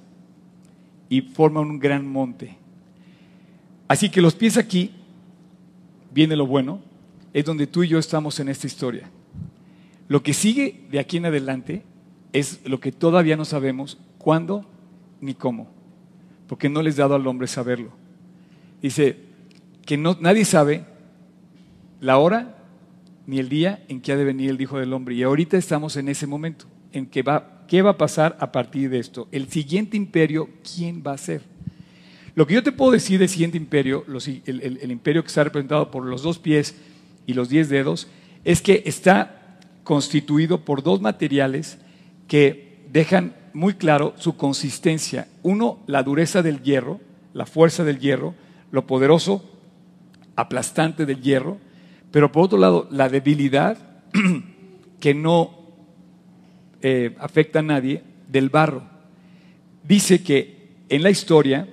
y forma un gran monte. Así que los pies aquí, viene lo bueno, es donde tú y yo estamos en esta historia. Lo que sigue de aquí en adelante es lo que todavía no sabemos cuándo ni cómo, porque no les ha dado al hombre saberlo. Dice que no, nadie sabe la hora ni el día en que ha de venir el Hijo del Hombre. Y ahorita estamos en ese momento, en que va, qué va a pasar a partir de esto. El siguiente imperio, ¿quién va a ser? Lo que yo te puedo decir del siguiente imperio, el, el imperio que está representado por los dos pies y los diez dedos, es que está constituido por dos materiales que dejan muy claro su consistencia. Uno, la dureza del hierro, la fuerza del hierro, lo poderoso, aplastante del hierro, pero por otro lado, la debilidad que no eh, afecta a nadie del barro. Dice que en la historia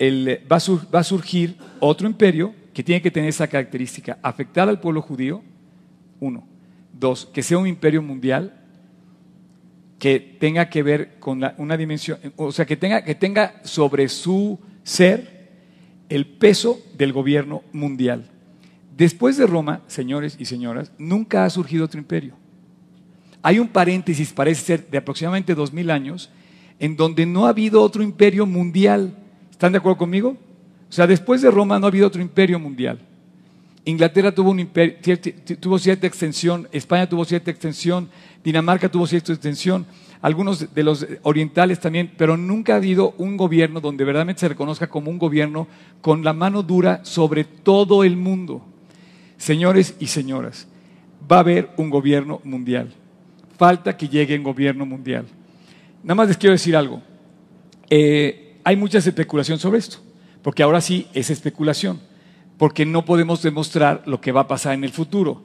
va, va a surgir otro imperio que tiene que tener esa característica, afectar al pueblo judío, uno. Dos, que sea un imperio mundial, que tenga que ver con una dimensión, o sea, que tenga, que tenga sobre su ser el peso del gobierno mundial. Después de Roma, señores y señoras, nunca ha surgido otro imperio. Hay un paréntesis, parece ser, de aproximadamente dos 2.000 años, en donde no ha habido otro imperio mundial. ¿Están de acuerdo conmigo? O sea, después de Roma no ha habido otro imperio mundial. Inglaterra tuvo, un imperio, cierta extensión, España tuvo cierta extensión, Dinamarca tuvo cierta extensión, algunos de los orientales también, pero nunca ha habido un gobierno donde verdaderamente se reconozca como un gobierno con la mano dura sobre todo el mundo. Señores y señoras, va a haber un gobierno mundial. Falta que llegue un gobierno mundial. Nada más les quiero decir algo. Eh, hay mucha especulación sobre esto, porque ahora sí es especulación porque no podemos demostrar lo que va a pasar en el futuro.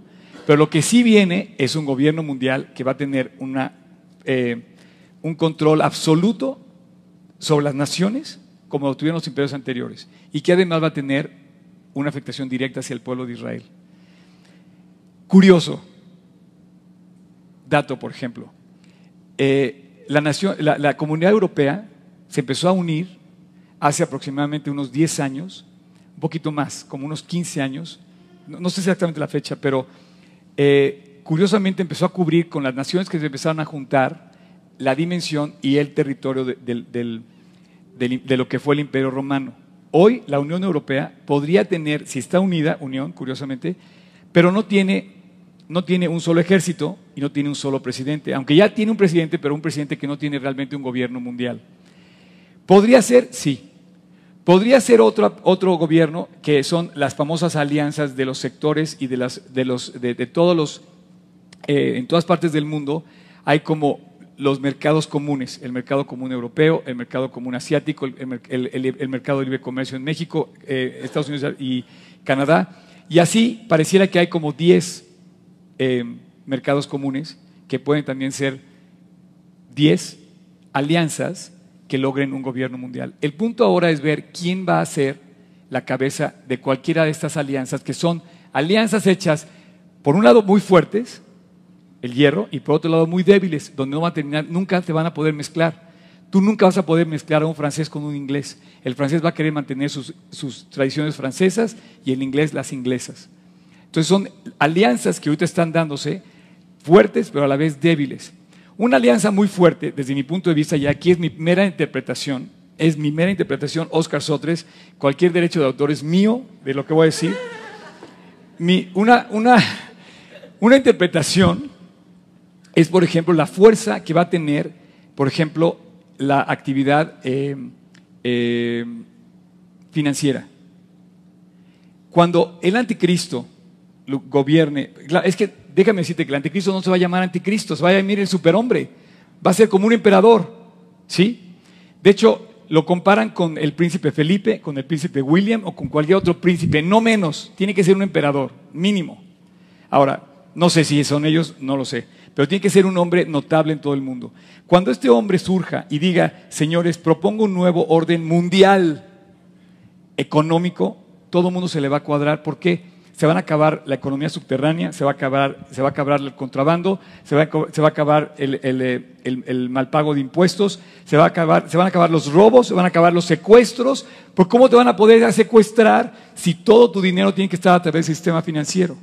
Pero lo que sí viene es un gobierno mundial que va a tener eh, un control absoluto sobre las naciones, como lo tuvieron los imperios anteriores, y que además va a tener una afectación directa hacia el pueblo de Israel. Curioso, dato por ejemplo, eh, la, la comunidad europea se empezó a unir hace aproximadamente unos 10 años un poquito más, como unos 15 años, no, sé exactamente la fecha, pero eh, curiosamente empezó a cubrir con las naciones que se empezaron a juntar la dimensión y el territorio de, de lo que fue el imperio romano. Hoy la Unión Europea podría tener, si está unida, Unión, curiosamente, pero no tiene, no tiene un solo ejército y no tiene un solo presidente, aunque ya tiene un presidente, pero un presidente que no tiene realmente un gobierno mundial. ¿Podría ser? Sí, Podría ser otro, otro gobierno que son las famosas alianzas de los sectores y de, las, de, los, de, todos los, eh, en todas partes del mundo hay como los mercados comunes, el mercado común europeo, el mercado común asiático, el, el, mercado de libre comercio en México, eh, Estados Unidos y Canadá. Y así pareciera que hay como 10 eh, mercados comunes que pueden también ser 10 alianzas que logren un gobierno mundial. El punto ahora es ver quién va a ser la cabeza de cualquiera de estas alianzas, que son alianzas hechas, por un lado, muy fuertes, el hierro, y por otro lado, muy débiles, donde no va a terminar, nunca te van a poder mezclar. Tú nunca vas a poder mezclar a un francés con un inglés. El francés va a querer mantener sus, sus tradiciones francesas y el inglés las inglesas. Entonces son alianzas que ahorita están dándose, fuertes pero a la vez débiles. Una alianza muy fuerte, desde mi punto de vista, y aquí es mi mera interpretación, es mi mera interpretación, Oscar Sotres, cualquier derecho de autor es mío de lo que voy a decir. una, una, una interpretación es, por ejemplo, la fuerza que va a tener, por ejemplo, la actividad eh, eh, financiera. Cuando el anticristo gobierne, es que déjame decirte que el anticristo no se va a llamar anticristo, se va a llamar el superhombre, va a ser como un emperador, ¿sí? De hecho, lo comparan con el príncipe Felipe, con el príncipe William o con cualquier otro príncipe, no menos, tiene que ser un emperador, mínimo. Ahora, no sé si son ellos, no lo sé, pero tiene que ser un hombre notable en todo el mundo. Cuando este hombre surja y diga, señores, propongo un nuevo orden mundial, económico, todo el mundo se le va a cuadrar. ¿Por qué? se van a acabar la economía subterránea, se va a acabar, el contrabando, se va a, acabar eh, el, mal pago de impuestos, se, van a acabar los robos, se van a acabar los secuestros. ¿Por cómo te van a poder secuestrar si todo tu dinero tiene que estar a través del sistema financiero?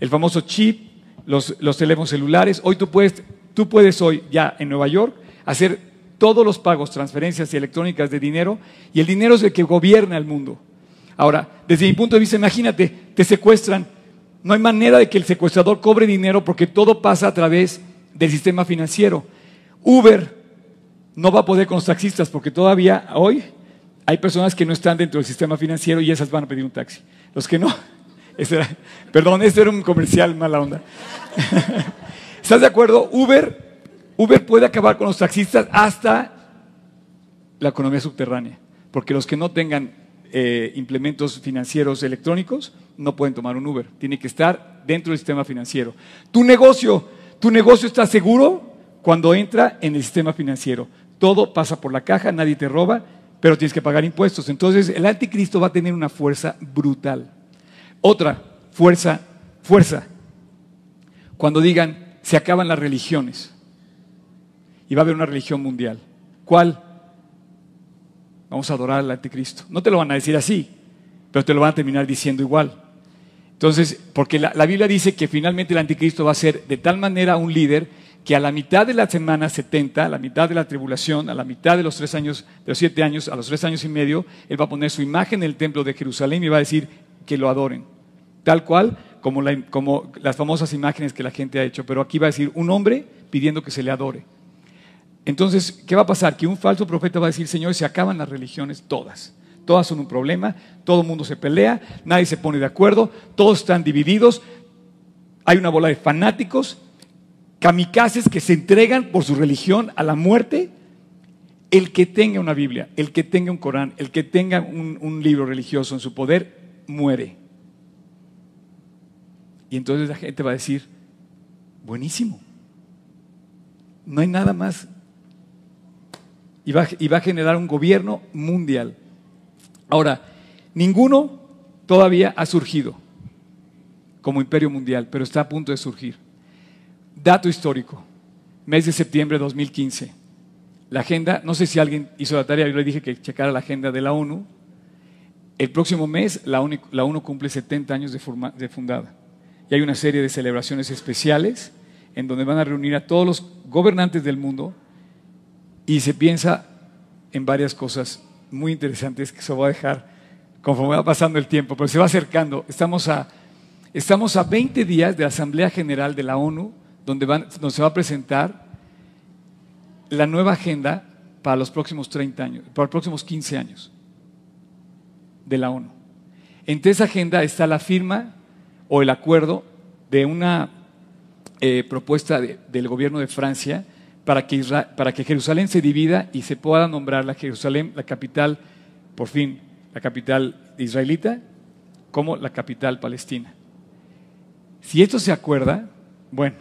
El famoso chip, los, teléfonos celulares. Hoy tú puedes, tú puedes hoy ya en Nueva York hacer todos los pagos, transferencias y electrónicas de dinero y el dinero es el que gobierna el mundo. Ahora, desde mi punto de vista, imagínate, te secuestran. No hay manera de que el secuestrador cobre dinero porque todo pasa a través del sistema financiero. Uber no va a poder con los taxistas porque todavía hoy hay personas que no están dentro del sistema financiero y esas van a pedir un taxi. Los que no, perdón, este era un comercial mala onda. ¿Estás de acuerdo? Uber, Uber puede acabar con los taxistas hasta la economía subterránea, porque los que no tengan eh, implementos financieros electrónicos, no pueden tomar un Uber. Tiene que estar dentro del sistema financiero. Tu negocio, tu negocio está seguro cuando entra en el sistema financiero. Todo pasa por la caja, nadie te roba, pero tienes que pagar impuestos. Entonces, el anticristo va a tener una fuerza brutal. Otra, fuerza, fuerza. Cuando digan, se acaban las religiones y va a haber una religión mundial. ¿Cuál? Vamos a adorar al anticristo. No te lo van a decir así, pero te lo van a terminar diciendo igual. Entonces, porque la, Biblia dice que finalmente el anticristo va a ser de tal manera un líder que a la mitad de la semana 70, a la mitad de la tribulación, a la mitad de los tres años, de los siete años, a los tres años y medio, él va a poner su imagen en el templo de Jerusalén y va a decir que lo adoren. Tal cual como las famosas imágenes que la gente ha hecho. Pero aquí va a decir un hombre pidiendo que se le adore. Entonces, ¿qué va a pasar? Que un falso profeta va a decir, Señor, se acaban las religiones todas. Todas son un problema, todo el mundo se pelea, nadie se pone de acuerdo, todos están divididos, hay una bola de fanáticos, kamikazes que se entregan por su religión a la muerte. El que tenga una Biblia, el que tenga un Corán, el que tenga un, un libro religioso en su poder, muere. Y entonces la gente va a decir, buenísimo, no hay nada más y va, a generar un gobierno mundial. Ahora, ninguno todavía ha surgido como imperio mundial, pero está a punto de surgir. Dato histórico, mes de septiembre de 2015. La agenda, no sé si alguien hizo la tarea, yo le dije que checara la agenda de la ONU. El próximo mes la ONU, cumple 70 años de fundada. Y hay una serie de celebraciones especiales en donde van a reunir a todos los gobernantes del mundo y se piensa en varias cosas muy interesantes que se va a dejar conforme va pasando el tiempo, pero se va acercando. Estamos a, estamos a 20 días de la Asamblea General de la ONU, donde, van, donde se va a presentar la nueva agenda para los próximos 30 años, para los próximos 15 años de la ONU. Entre esa agenda está la firma o el acuerdo de una eh, propuesta del gobierno de Francia para que, Jerusalén se divida y se pueda nombrar la Jerusalén, la capital, por fin, la capital israelita, como la capital palestina. Si esto se acuerda, bueno,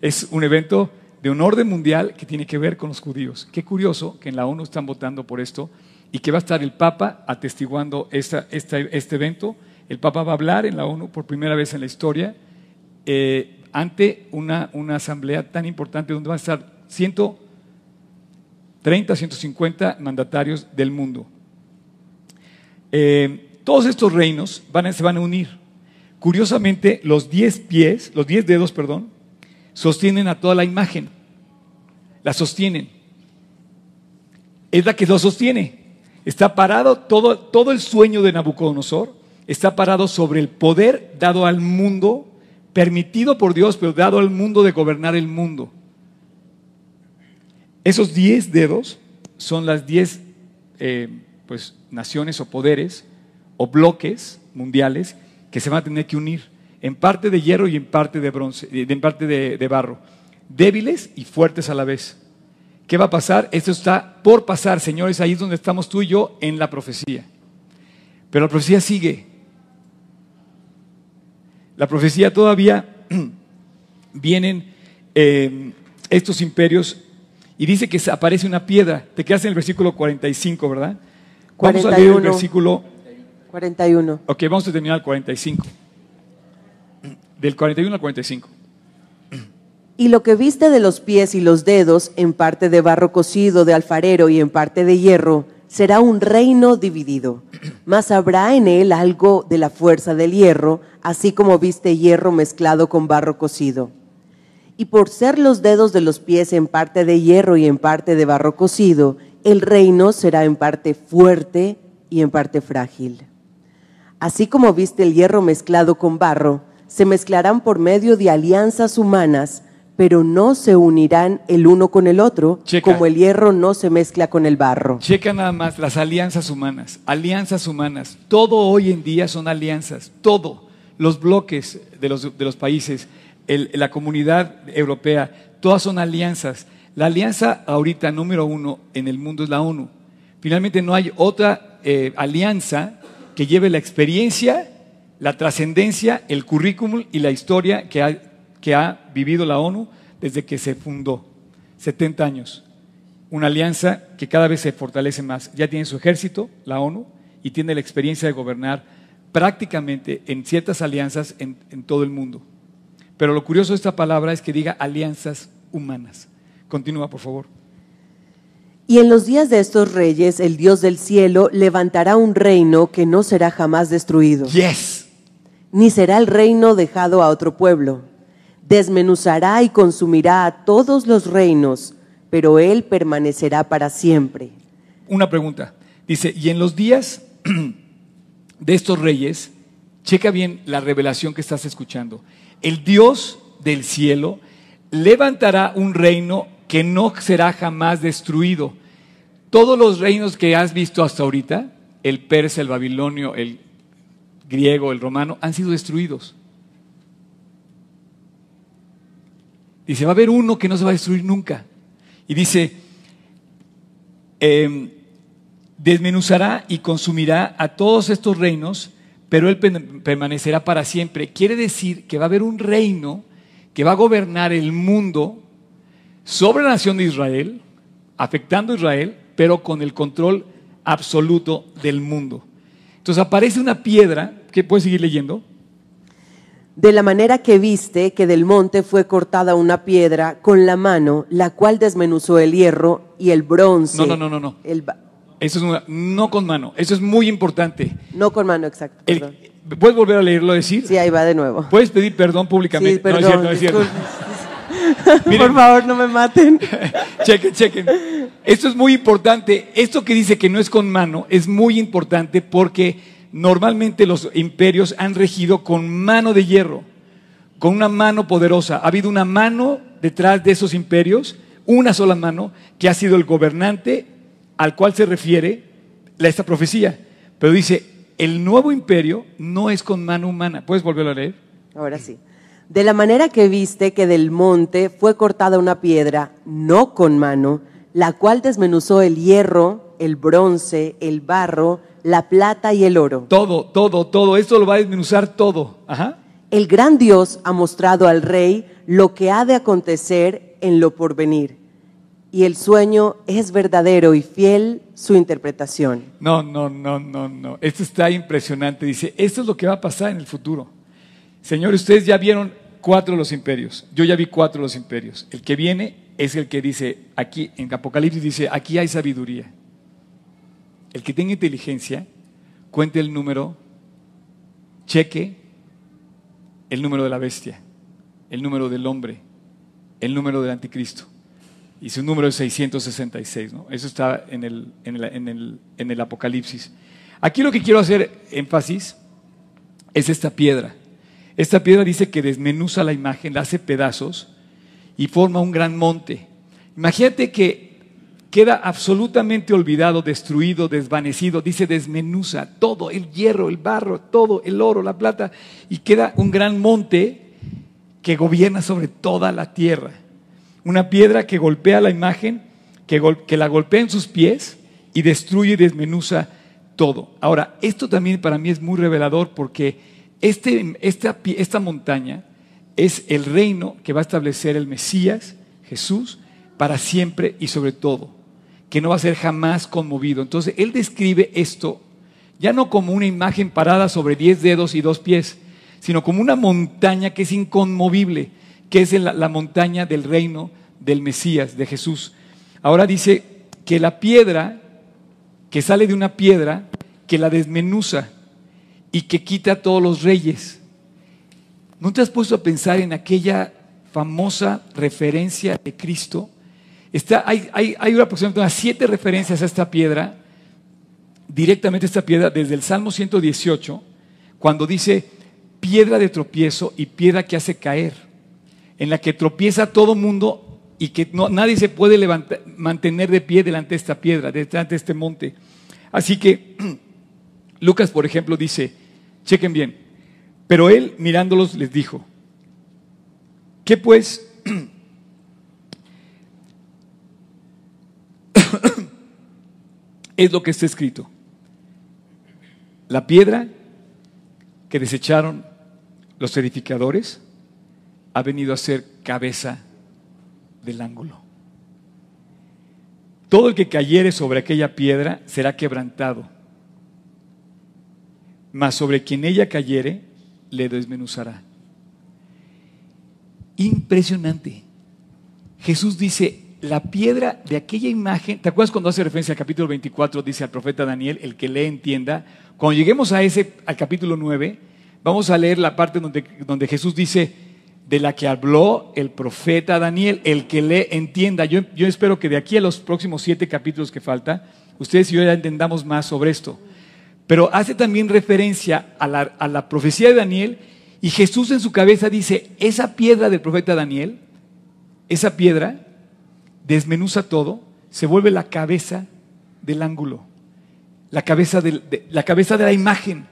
es un evento de un orden mundial que tiene que ver con los judíos. Qué curioso que en la ONU están votando por esto y que va a estar el Papa atestiguando este evento. El Papa va a hablar en la ONU por primera vez en la historia. Eh, ante una, asamblea tan importante donde van a estar 130, 150 mandatarios del mundo. Eh, todos estos reinos van se van a unir. Curiosamente, los 10 pies, los 10 dedos, perdón, sostienen a toda la imagen. La sostienen. Es la que lo sostiene. Está parado todo, todo el sueño de Nabucodonosor, está parado sobre el poder dado al mundo permitido por Dios, pero dado al mundo de gobernar el mundo. Esos diez dedos son las diez eh, pues, naciones o poderes o bloques mundiales que se van a tener que unir, en parte de hierro y en parte de bronce, eh, en parte de, de barro, débiles y fuertes a la vez. ¿Qué va a pasar? Esto está por pasar, señores, ahí es donde estamos tú y yo en la profecía. Pero la profecía sigue. La profecía todavía vienen eh, estos imperios y dice que aparece una piedra. Te quedas en el versículo 45, ¿verdad? Vamos a leer el versículo 41. Ok, vamos a terminar el 45. Del 41 al 45. Y lo que viste de los pies y los dedos, en parte de barro cocido de alfarero y en parte de hierro, será un reino dividido, mas habrá en él algo de la fuerza del hierro, así como viste hierro mezclado con barro cocido. Y por ser los dedos de los pies en parte de hierro y en parte de barro cocido, el reino será en parte fuerte y en parte frágil. Así como viste el hierro mezclado con barro, se mezclarán por medio de alianzas humanas pero no se unirán el uno con el otro, como el hierro no se mezcla con el barro. Checa nada más las alianzas humanas, alianzas humanas. Todo hoy en día son alianzas, todo. Los bloques de los, países, la comunidad europea, todas son alianzas. La alianza ahorita número uno en el mundo es la ONU. Finalmente no hay otra eh, alianza que lleve la experiencia, la trascendencia, el currículum y la historia que, hay, que ha vivido la ONU desde que se fundó, 70 años. Una alianza que cada vez se fortalece más. Ya tiene su ejército, la ONU, y tiene la experiencia de gobernar prácticamente en ciertas alianzas en, todo el mundo. Pero lo curioso de esta palabra es que diga alianzas humanas. Continúa, por favor. Y en los días de estos reyes, el Dios del cielo levantará un reino que no será jamás destruido. Yes. Ni será el reino dejado a otro pueblo desmenuzará y consumirá a todos los reinos, pero Él permanecerá para siempre. Una pregunta. Dice, y en los días de estos reyes, checa bien la revelación que estás escuchando. El Dios del cielo levantará un reino que no será jamás destruido. Todos los reinos que has visto hasta ahorita, el persa, el babilonio, el griego, el romano, han sido destruidos. Dice, va a haber uno que no se va a destruir nunca. Y dice, em, desmenuzará y consumirá a todos estos reinos, pero él permanecerá para siempre. Quiere decir que va a haber un reino que va a gobernar el mundo sobre la nación de Israel, afectando a Israel, pero con el control absoluto del mundo. Entonces aparece una piedra, que puedes seguir leyendo, de la manera que viste que del monte fue cortada una piedra con la mano, la cual desmenuzó el hierro y el bronce. No, no, no, no. no. eso es no con mano, eso es muy importante. No con mano, exacto. ¿Puedes volver a leerlo decir? Sí, ahí va de nuevo. ¿Puedes pedir perdón públicamente? Sí, perdón, no es cierto, no es cierto. Por favor, no me maten. chequen, chequen. Esto es muy importante. Esto que dice que no es con mano es muy importante porque normalmente los imperios han regido con mano de hierro, con una mano poderosa. Ha habido una mano detrás de esos imperios, una sola mano, que ha sido el gobernante al cual se refiere esta profecía. Pero dice, el nuevo imperio no es con mano humana. ¿Puedes volverlo a leer? Ahora sí. De la manera que viste que del monte fue cortada una piedra, no con mano, la cual desmenuzó el hierro, el bronce, el barro, la plata y el oro. Todo, todo, todo. Esto lo va a desmenuzar todo. Ajá. El gran Dios ha mostrado al rey lo que ha de acontecer en lo porvenir. Y el sueño es verdadero y fiel su interpretación. No, no, no, no, no. Esto está impresionante. Dice, esto es lo que va a pasar en el futuro. Señores, ustedes ya vieron cuatro de los imperios. Yo ya vi cuatro de los imperios. El que viene es el que dice aquí, en Apocalipsis dice, aquí hay sabiduría el que tenga inteligencia, cuente el número, cheque el número de la bestia, el número del hombre, el número del anticristo. Y su número es 666, ¿no? Eso está en el, en el, en el Apocalipsis. Aquí lo que quiero hacer énfasis es esta piedra. Esta piedra dice que desmenuza la imagen, la hace pedazos y forma un gran monte. Imagínate que queda absolutamente olvidado, destruido, desvanecido, dice desmenuza todo, el hierro, el barro, todo, el oro, la plata, y queda un gran monte que gobierna sobre toda la tierra. Una piedra que golpea la imagen, que, la golpea en sus pies y destruye y desmenuza todo. Ahora, esto también para mí es muy revelador porque este, esta montaña es el reino que va a establecer el Mesías, Jesús, para siempre y sobre todo que no va a ser jamás conmovido. Entonces, él describe esto ya no como una imagen parada sobre diez dedos y dos pies, sino como una montaña que es inconmovible, que es la, montaña del reino del Mesías, de Jesús. Ahora dice que la piedra, que sale de una piedra, que la desmenuza y que quita a todos los reyes. ¿No te has puesto a pensar en aquella famosa referencia de Cristo hay, aproximadamente unas siete referencias a esta piedra, directamente a esta piedra, desde el Salmo 118, cuando dice piedra de tropiezo y piedra que hace caer, en la que tropieza todo mundo y que no, nadie se puede levantar, mantener de pie delante de esta piedra, delante de este monte. Así que Lucas, por ejemplo, dice, chequen bien, pero él mirándolos les dijo, ¿qué pues es lo que está escrito. La piedra que desecharon los edificadores ha venido a ser cabeza del ángulo. Todo el que cayere sobre aquella piedra será quebrantado, mas sobre quien ella cayere le desmenuzará. Impresionante. Jesús dice, la piedra de aquella imagen, ¿te acuerdas cuando hace referencia al capítulo 24, dice al profeta Daniel, el que le entienda? Cuando lleguemos a ese, al capítulo 9, vamos a leer la parte donde, donde Jesús dice, de la que habló el profeta Daniel, el que le entienda. Yo, yo espero que de aquí a los próximos siete capítulos que falta, ustedes y yo ya entendamos más sobre esto. Pero hace también referencia a la profecía de Daniel y Jesús en su cabeza dice, esa piedra del profeta Daniel, esa piedra, desmenuza todo, se vuelve la cabeza del ángulo, la cabeza, de, la, cabeza de la imagen.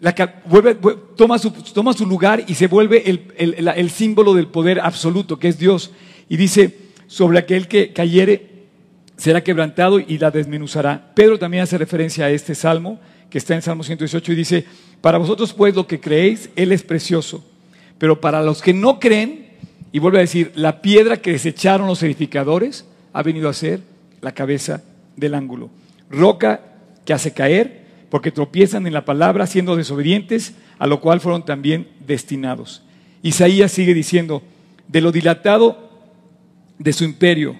La, toma, su, lugar y se vuelve el, el, símbolo del poder absoluto, que es Dios. Y dice, sobre aquel que cayere será quebrantado y la desmenuzará. Pedro también hace referencia a este salmo, que está en Salmo 118, y dice, para vosotros pues lo que creéis, Él es precioso, pero para los que no creen, y vuelve a decir, la piedra que desecharon los edificadores ha venido a ser la cabeza del ángulo. Roca que hace caer, porque tropiezan en la palabra, siendo desobedientes, a lo cual fueron también destinados. Isaías sigue diciendo, de lo dilatado de su imperio,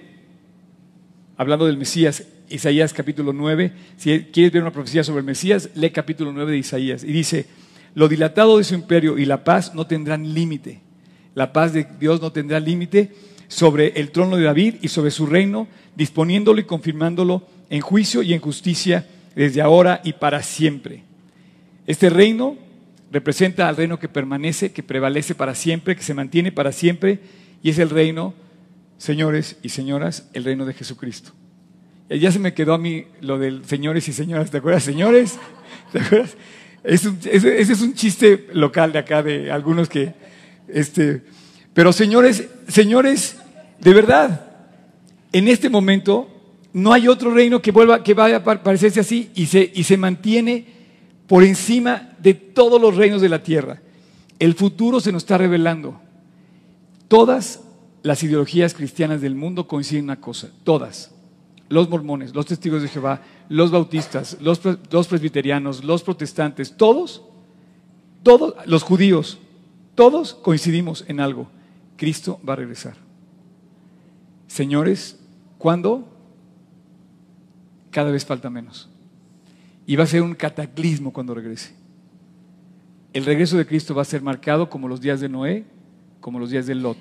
hablando del Mesías, Isaías capítulo 9, si quieres ver una profecía sobre el Mesías, lee capítulo 9 de Isaías, y dice, lo dilatado de su imperio y la paz no tendrán límite la paz de Dios no tendrá límite sobre el trono de David y sobre su reino, disponiéndolo y confirmándolo en juicio y en justicia desde ahora y para siempre. Este reino representa al reino que permanece, que prevalece para siempre, que se mantiene para siempre, y es el reino, señores y señoras, el reino de Jesucristo. Eh, ya se me quedó a mí lo del señores y señoras, ¿te acuerdas, señores? ¿Te acuerdas? ese es un chiste local de acá, de algunos que, este, pero señores, señores, de verdad, en este momento no hay otro reino que vuelva, que vaya a parecerse así y se, y se mantiene por encima de todos los reinos de la tierra. El futuro se nos está revelando. Todas las ideologías cristianas del mundo coinciden en una cosa, todas. Los mormones, los testigos de Jehová, los bautistas, los, los presbiterianos, los protestantes, todos, todos, los judíos, todos coincidimos en algo. Cristo va a regresar. Señores, ¿cuándo? Cada vez falta menos. Y va a ser un cataclismo cuando regrese. El regreso de Cristo va a ser marcado como los días de Noé, como los días de Lot.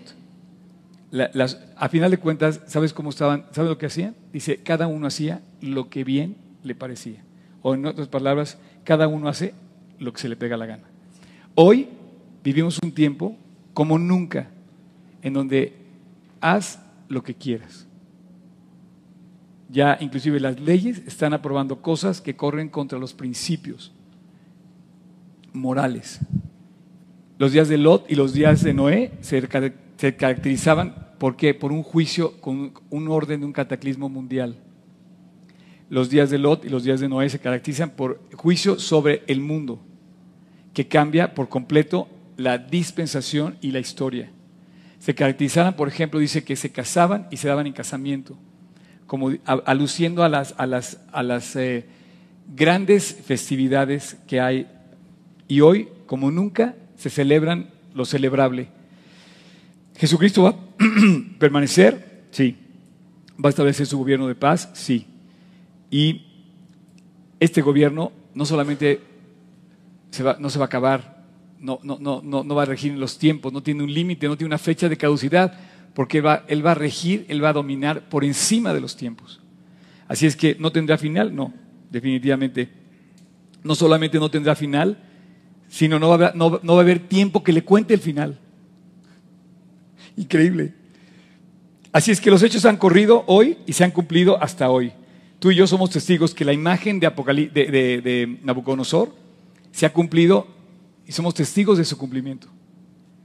a final de cuentas, ¿sabes cómo estaban? ¿Sabes lo que hacían? Dice, cada uno hacía lo que bien le parecía. O en otras palabras, cada uno hace lo que se le pega la gana. Hoy vivimos un tiempo como nunca, en donde haz lo que quieras. Ya inclusive las leyes están aprobando cosas que corren contra los principios morales. Los días de Lot y los días de Noé se, caracterizaban ¿por qué? por un juicio con un orden de un cataclismo mundial. Los días de Lot y los días de Noé se caracterizan por juicio sobre el mundo, que cambia por completo la dispensación y la historia. Se caracterizaban, por ejemplo, dice que se casaban y se daban en casamiento, como aluciendo a las, a las, a las eh, grandes festividades que hay. Y hoy, como nunca, se celebran lo celebrable. ¿Jesucristo va a permanecer? Sí. ¿Va a establecer su gobierno de paz? Sí. Y este gobierno no solamente no se va a acabar, no, no, no, no, va a regir en los tiempos, no tiene un límite, no tiene una fecha de caducidad, porque va, Él va a regir, Él va a dominar por encima de los tiempos. Así es que no tendrá final, no, definitivamente. No solamente no tendrá final, sino no va a haber, tiempo que le cuente el final. Increíble. Así es que los hechos han corrido hoy y se han cumplido hasta hoy. Tú y yo somos testigos que la imagen de, de, de Nabucodonosor se ha cumplido y somos testigos de su cumplimiento.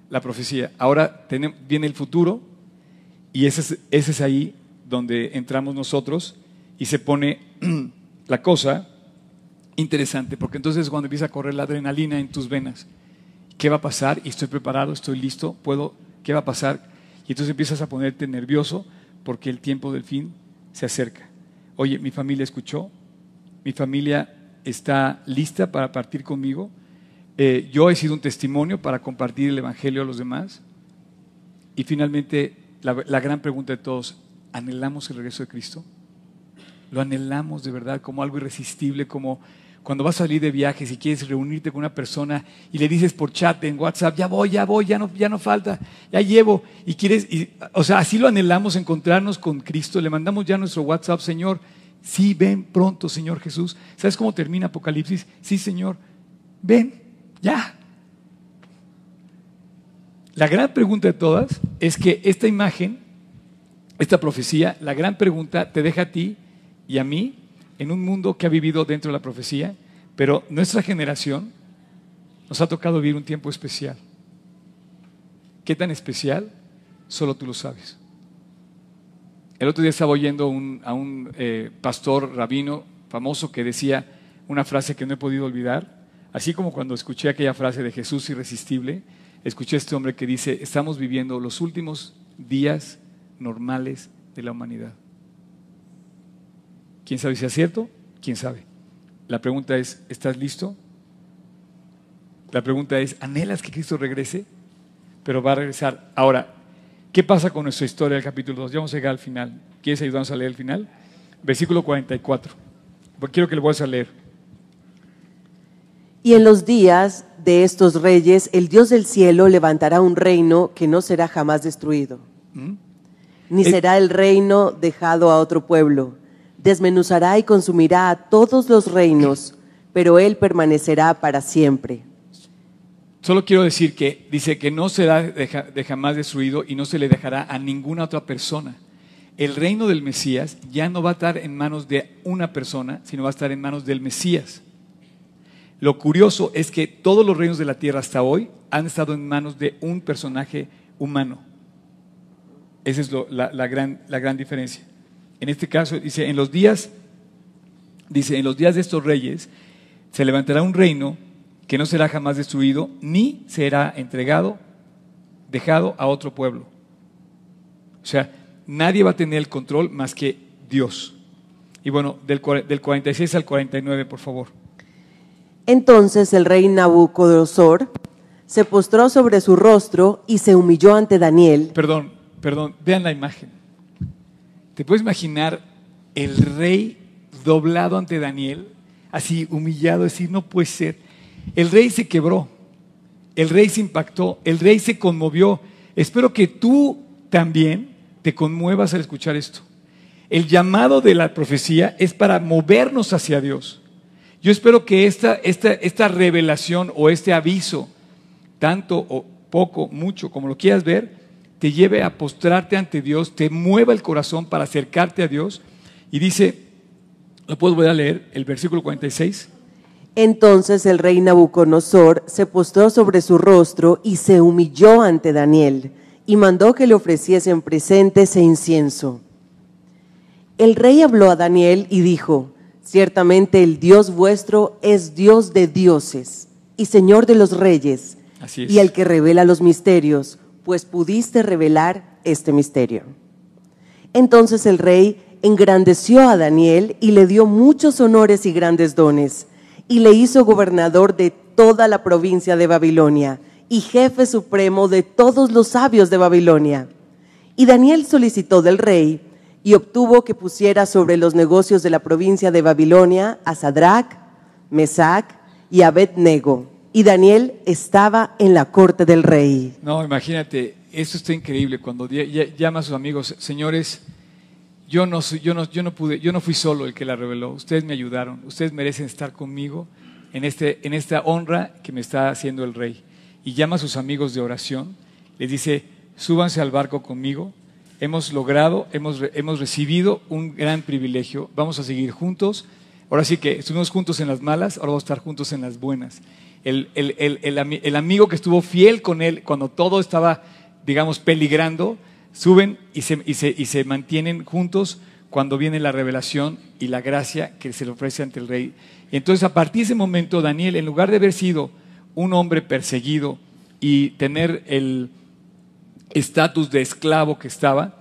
La profecía. Ahora viene el futuro y ese es, ese ahí donde entramos nosotros y se pone la cosa interesante, porque entonces cuando empieza a correr la adrenalina en tus venas, ¿qué va a pasar? y ¿Estoy preparado? ¿Estoy listo? ¿Puedo? ¿Qué va a pasar? Y entonces empiezas a ponerte nervioso porque el tiempo del fin se acerca. Oye, mi familia escuchó, mi familia está lista para partir conmigo, eh, yo he sido un testimonio para compartir el Evangelio a los demás. Y finalmente, la, gran pregunta de todos, ¿anhelamos el regreso de Cristo? ¿Lo anhelamos de verdad como algo irresistible, como cuando vas a salir de viaje, y quieres reunirte con una persona y le dices por chat en WhatsApp, ya voy, ya voy, ya no, ya no falta, ya llevo, y quieres, o sea, así lo anhelamos, encontrarnos con Cristo, le mandamos ya nuestro WhatsApp, Señor, sí, ven pronto, Señor Jesús. ¿Sabes cómo termina Apocalipsis? Sí, Señor, ven. Ya. La gran pregunta de todas es que esta imagen, esta profecía, la gran pregunta te deja a ti y a mí en un mundo que ha vivido dentro de la profecía, pero nuestra generación nos ha tocado vivir un tiempo especial. ¿Qué tan especial? Solo tú lo sabes. El otro día estaba oyendo a un eh, pastor rabino famoso que decía una frase que no he podido olvidar. Así como cuando escuché aquella frase de Jesús irresistible, escuché a este hombre que dice, estamos viviendo los últimos días normales de la humanidad. ¿Quién sabe si es cierto? ¿Quién sabe? La pregunta es, ¿estás listo? La pregunta es, ¿anhelas que Cristo regrese? Pero va a regresar. Ahora, ¿qué pasa con nuestra historia del capítulo 2? Ya vamos a llegar al final. ¿Quieres ayudarnos a leer el final? Versículo 44. Quiero que lo vuelvas a leer. Y en los días de estos reyes, el Dios del cielo levantará un reino que no será jamás destruido, ¿Mm? ni será el reino dejado a otro pueblo. Desmenuzará y consumirá a todos los reinos, pero él permanecerá para siempre. Solo quiero decir que dice que no será de jamás destruido y no se le dejará a ninguna otra persona. El reino del Mesías ya no va a estar en manos de una persona, sino va a estar en manos del Mesías. Lo curioso es que todos los reinos de la tierra hasta hoy han estado en manos de un personaje humano. Esa es la, gran, la gran diferencia. En este caso dice, en los días, dice, en los días de estos reyes se levantará un reino que no será jamás destruido ni será entregado, dejado a otro pueblo. O sea, nadie va a tener el control más que Dios. Y bueno, del, del 46 al 49, por favor. Entonces el rey Nabucodonosor se postró sobre su rostro y se humilló ante Daniel. Perdón, perdón, vean la imagen. ¿Te puedes imaginar el rey doblado ante Daniel? Así humillado, decir, no puede ser. El rey se quebró, el rey se impactó, el rey se conmovió. Espero que tú también te conmuevas al escuchar esto. El llamado de la profecía es para movernos hacia Dios. Yo espero que esta, esta revelación o este aviso, tanto o poco, mucho, como lo quieras ver, te lleve a postrarte ante Dios, te mueva el corazón para acercarte a Dios. Y dice, lo puedo a leer, el versículo 46. Entonces el rey Nabucodonosor se postró sobre su rostro y se humilló ante Daniel y mandó que le ofreciesen presentes e incienso. El rey habló a Daniel y dijo, Ciertamente el Dios vuestro es Dios de dioses y Señor de los reyes, y el que revela los misterios, pues pudiste revelar este misterio. Entonces el rey engrandeció a Daniel y le dio muchos honores y grandes dones, y le hizo gobernador de toda la provincia de Babilonia y jefe supremo de todos los sabios de Babilonia. Y Daniel solicitó del rey y obtuvo que pusiera sobre los negocios de la provincia de Babilonia a Sadrach, Mesach y Abednego. Y Daniel estaba en la corte del rey. No, imagínate, esto está increíble cuando llama a sus amigos, señores, yo no, yo, yo no pude, yo no fui solo el que la reveló, ustedes me ayudaron, ustedes merecen estar conmigo en, este, en esta honra que me está haciendo el rey. Y llama a sus amigos de oración, les dice, súbanse al barco conmigo, hemos logrado, hemos, recibido un gran privilegio. Vamos a seguir juntos. Ahora sí que estuvimos juntos en las malas, ahora vamos a estar juntos en las buenas. El, amigo que estuvo fiel con él cuando todo estaba, digamos, peligrando, suben y se, y y se mantienen juntos cuando viene la revelación y la gracia que se le ofrece ante el rey. entonces, a partir de ese momento, Daniel, en lugar de haber sido un hombre perseguido y tener el, estatus de esclavo que estaba,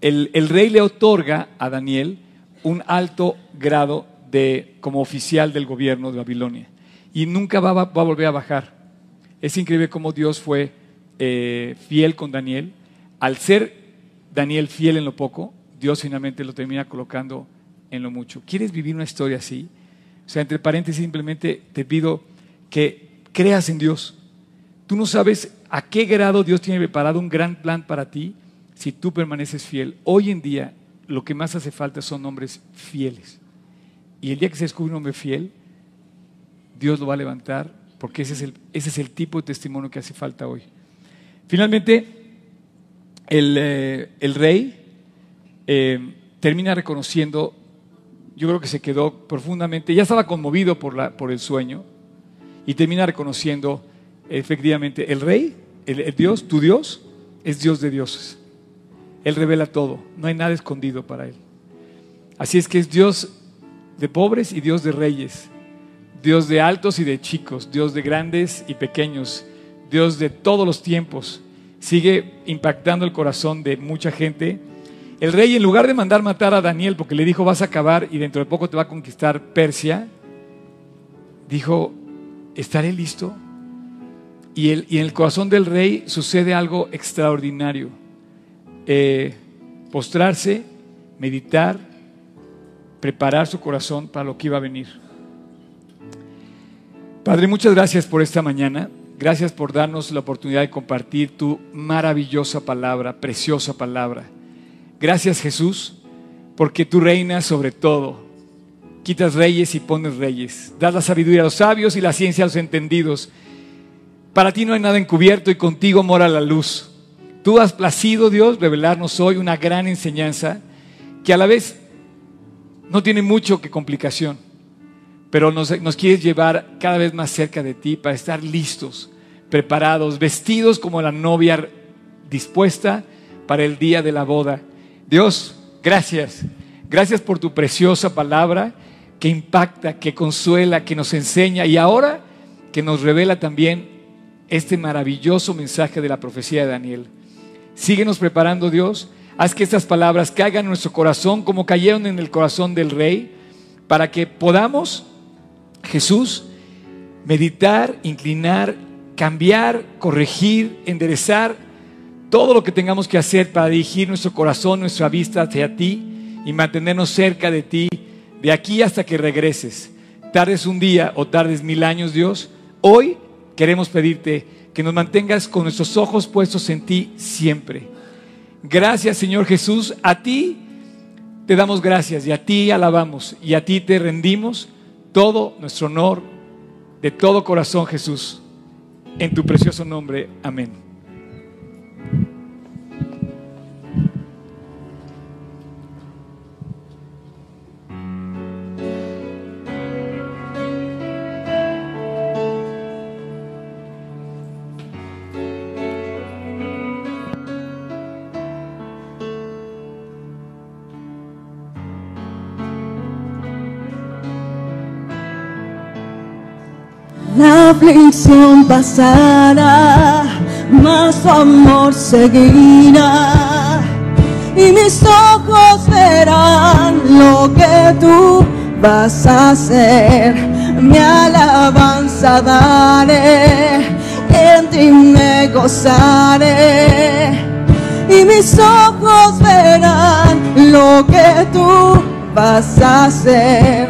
el, rey le otorga a Daniel un alto grado de, como oficial del gobierno de Babilonia. Y nunca va, a volver a bajar. Es increíble cómo Dios fue eh, fiel con Daniel. Al ser Daniel fiel en lo poco, Dios finalmente lo termina colocando en lo mucho. ¿Quieres vivir una historia así? O sea, entre paréntesis, simplemente te pido que creas en Dios. Tú no sabes a qué grado Dios tiene preparado un gran plan para ti si tú permaneces fiel. Hoy en día lo que más hace falta son hombres fieles. Y el día que se descubre un hombre fiel, Dios lo va a levantar porque ese es el, ese es el tipo de testimonio que hace falta hoy. Finalmente, el, eh, rey eh, termina reconociendo, yo creo que se quedó profundamente, ya estaba conmovido por, la, por el sueño, y termina reconociendo Efectivamente, el rey, el, Dios, tu Dios, es Dios de dioses. Él revela todo, no hay nada escondido para Él. Así es que es Dios de pobres y Dios de reyes, Dios de altos y de chicos, Dios de grandes y pequeños, Dios de todos los tiempos. Sigue impactando el corazón de mucha gente. El rey, en lugar de mandar matar a Daniel porque le dijo vas a acabar y dentro de poco te va a conquistar Persia, dijo, ¿estaré listo? Y, el, en el corazón del rey sucede algo extraordinario. Eh, postrarse, meditar, preparar su corazón para lo que iba a venir. Padre, muchas gracias por esta mañana. Gracias por darnos la oportunidad de compartir tu maravillosa palabra, preciosa palabra. Gracias Jesús, porque tú reinas sobre todo. Quitas reyes y pones reyes. Das la sabiduría a los sabios y la ciencia a los entendidos. Para ti no hay nada encubierto y contigo mora la luz. Tú has placido, Dios, revelarnos hoy una gran enseñanza que a la vez no tiene mucho que complicación, pero nos, nos quieres llevar cada vez más cerca de ti para estar listos, preparados, vestidos como la novia dispuesta para el día de la boda. Dios, gracias. Gracias por tu preciosa palabra que impacta, que consuela, que nos enseña y ahora que nos revela también este maravilloso mensaje de la profecía de Daniel. Síguenos preparando, Dios. Haz que estas palabras caigan en nuestro corazón como cayeron en el corazón del rey, para que podamos, Jesús, meditar, inclinar, cambiar, corregir, enderezar todo lo que tengamos que hacer para dirigir nuestro corazón, nuestra vista hacia ti y mantenernos cerca de ti de aquí hasta que regreses. Tardes un día o tardes mil años, Dios. Hoy queremos pedirte que nos mantengas con nuestros ojos puestos en ti siempre. Gracias Señor Jesús, a ti te damos gracias y a ti alabamos y a ti te rendimos todo nuestro honor de todo corazón Jesús. En tu precioso nombre, amén. aflicción pasará, mas tu amor seguirá. Y mis ojos verán lo que tú vas a hacer. Mi alabanza daré, en ti me gozaré. Y mis ojos verán lo que tú vas a hacer.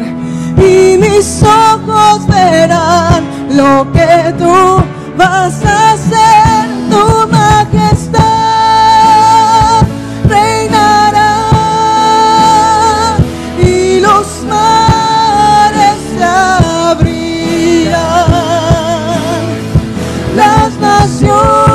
Y mis ojos verán lo que tú vas a hacer, tu majestad reinará y los mares se abrirán, las naciones.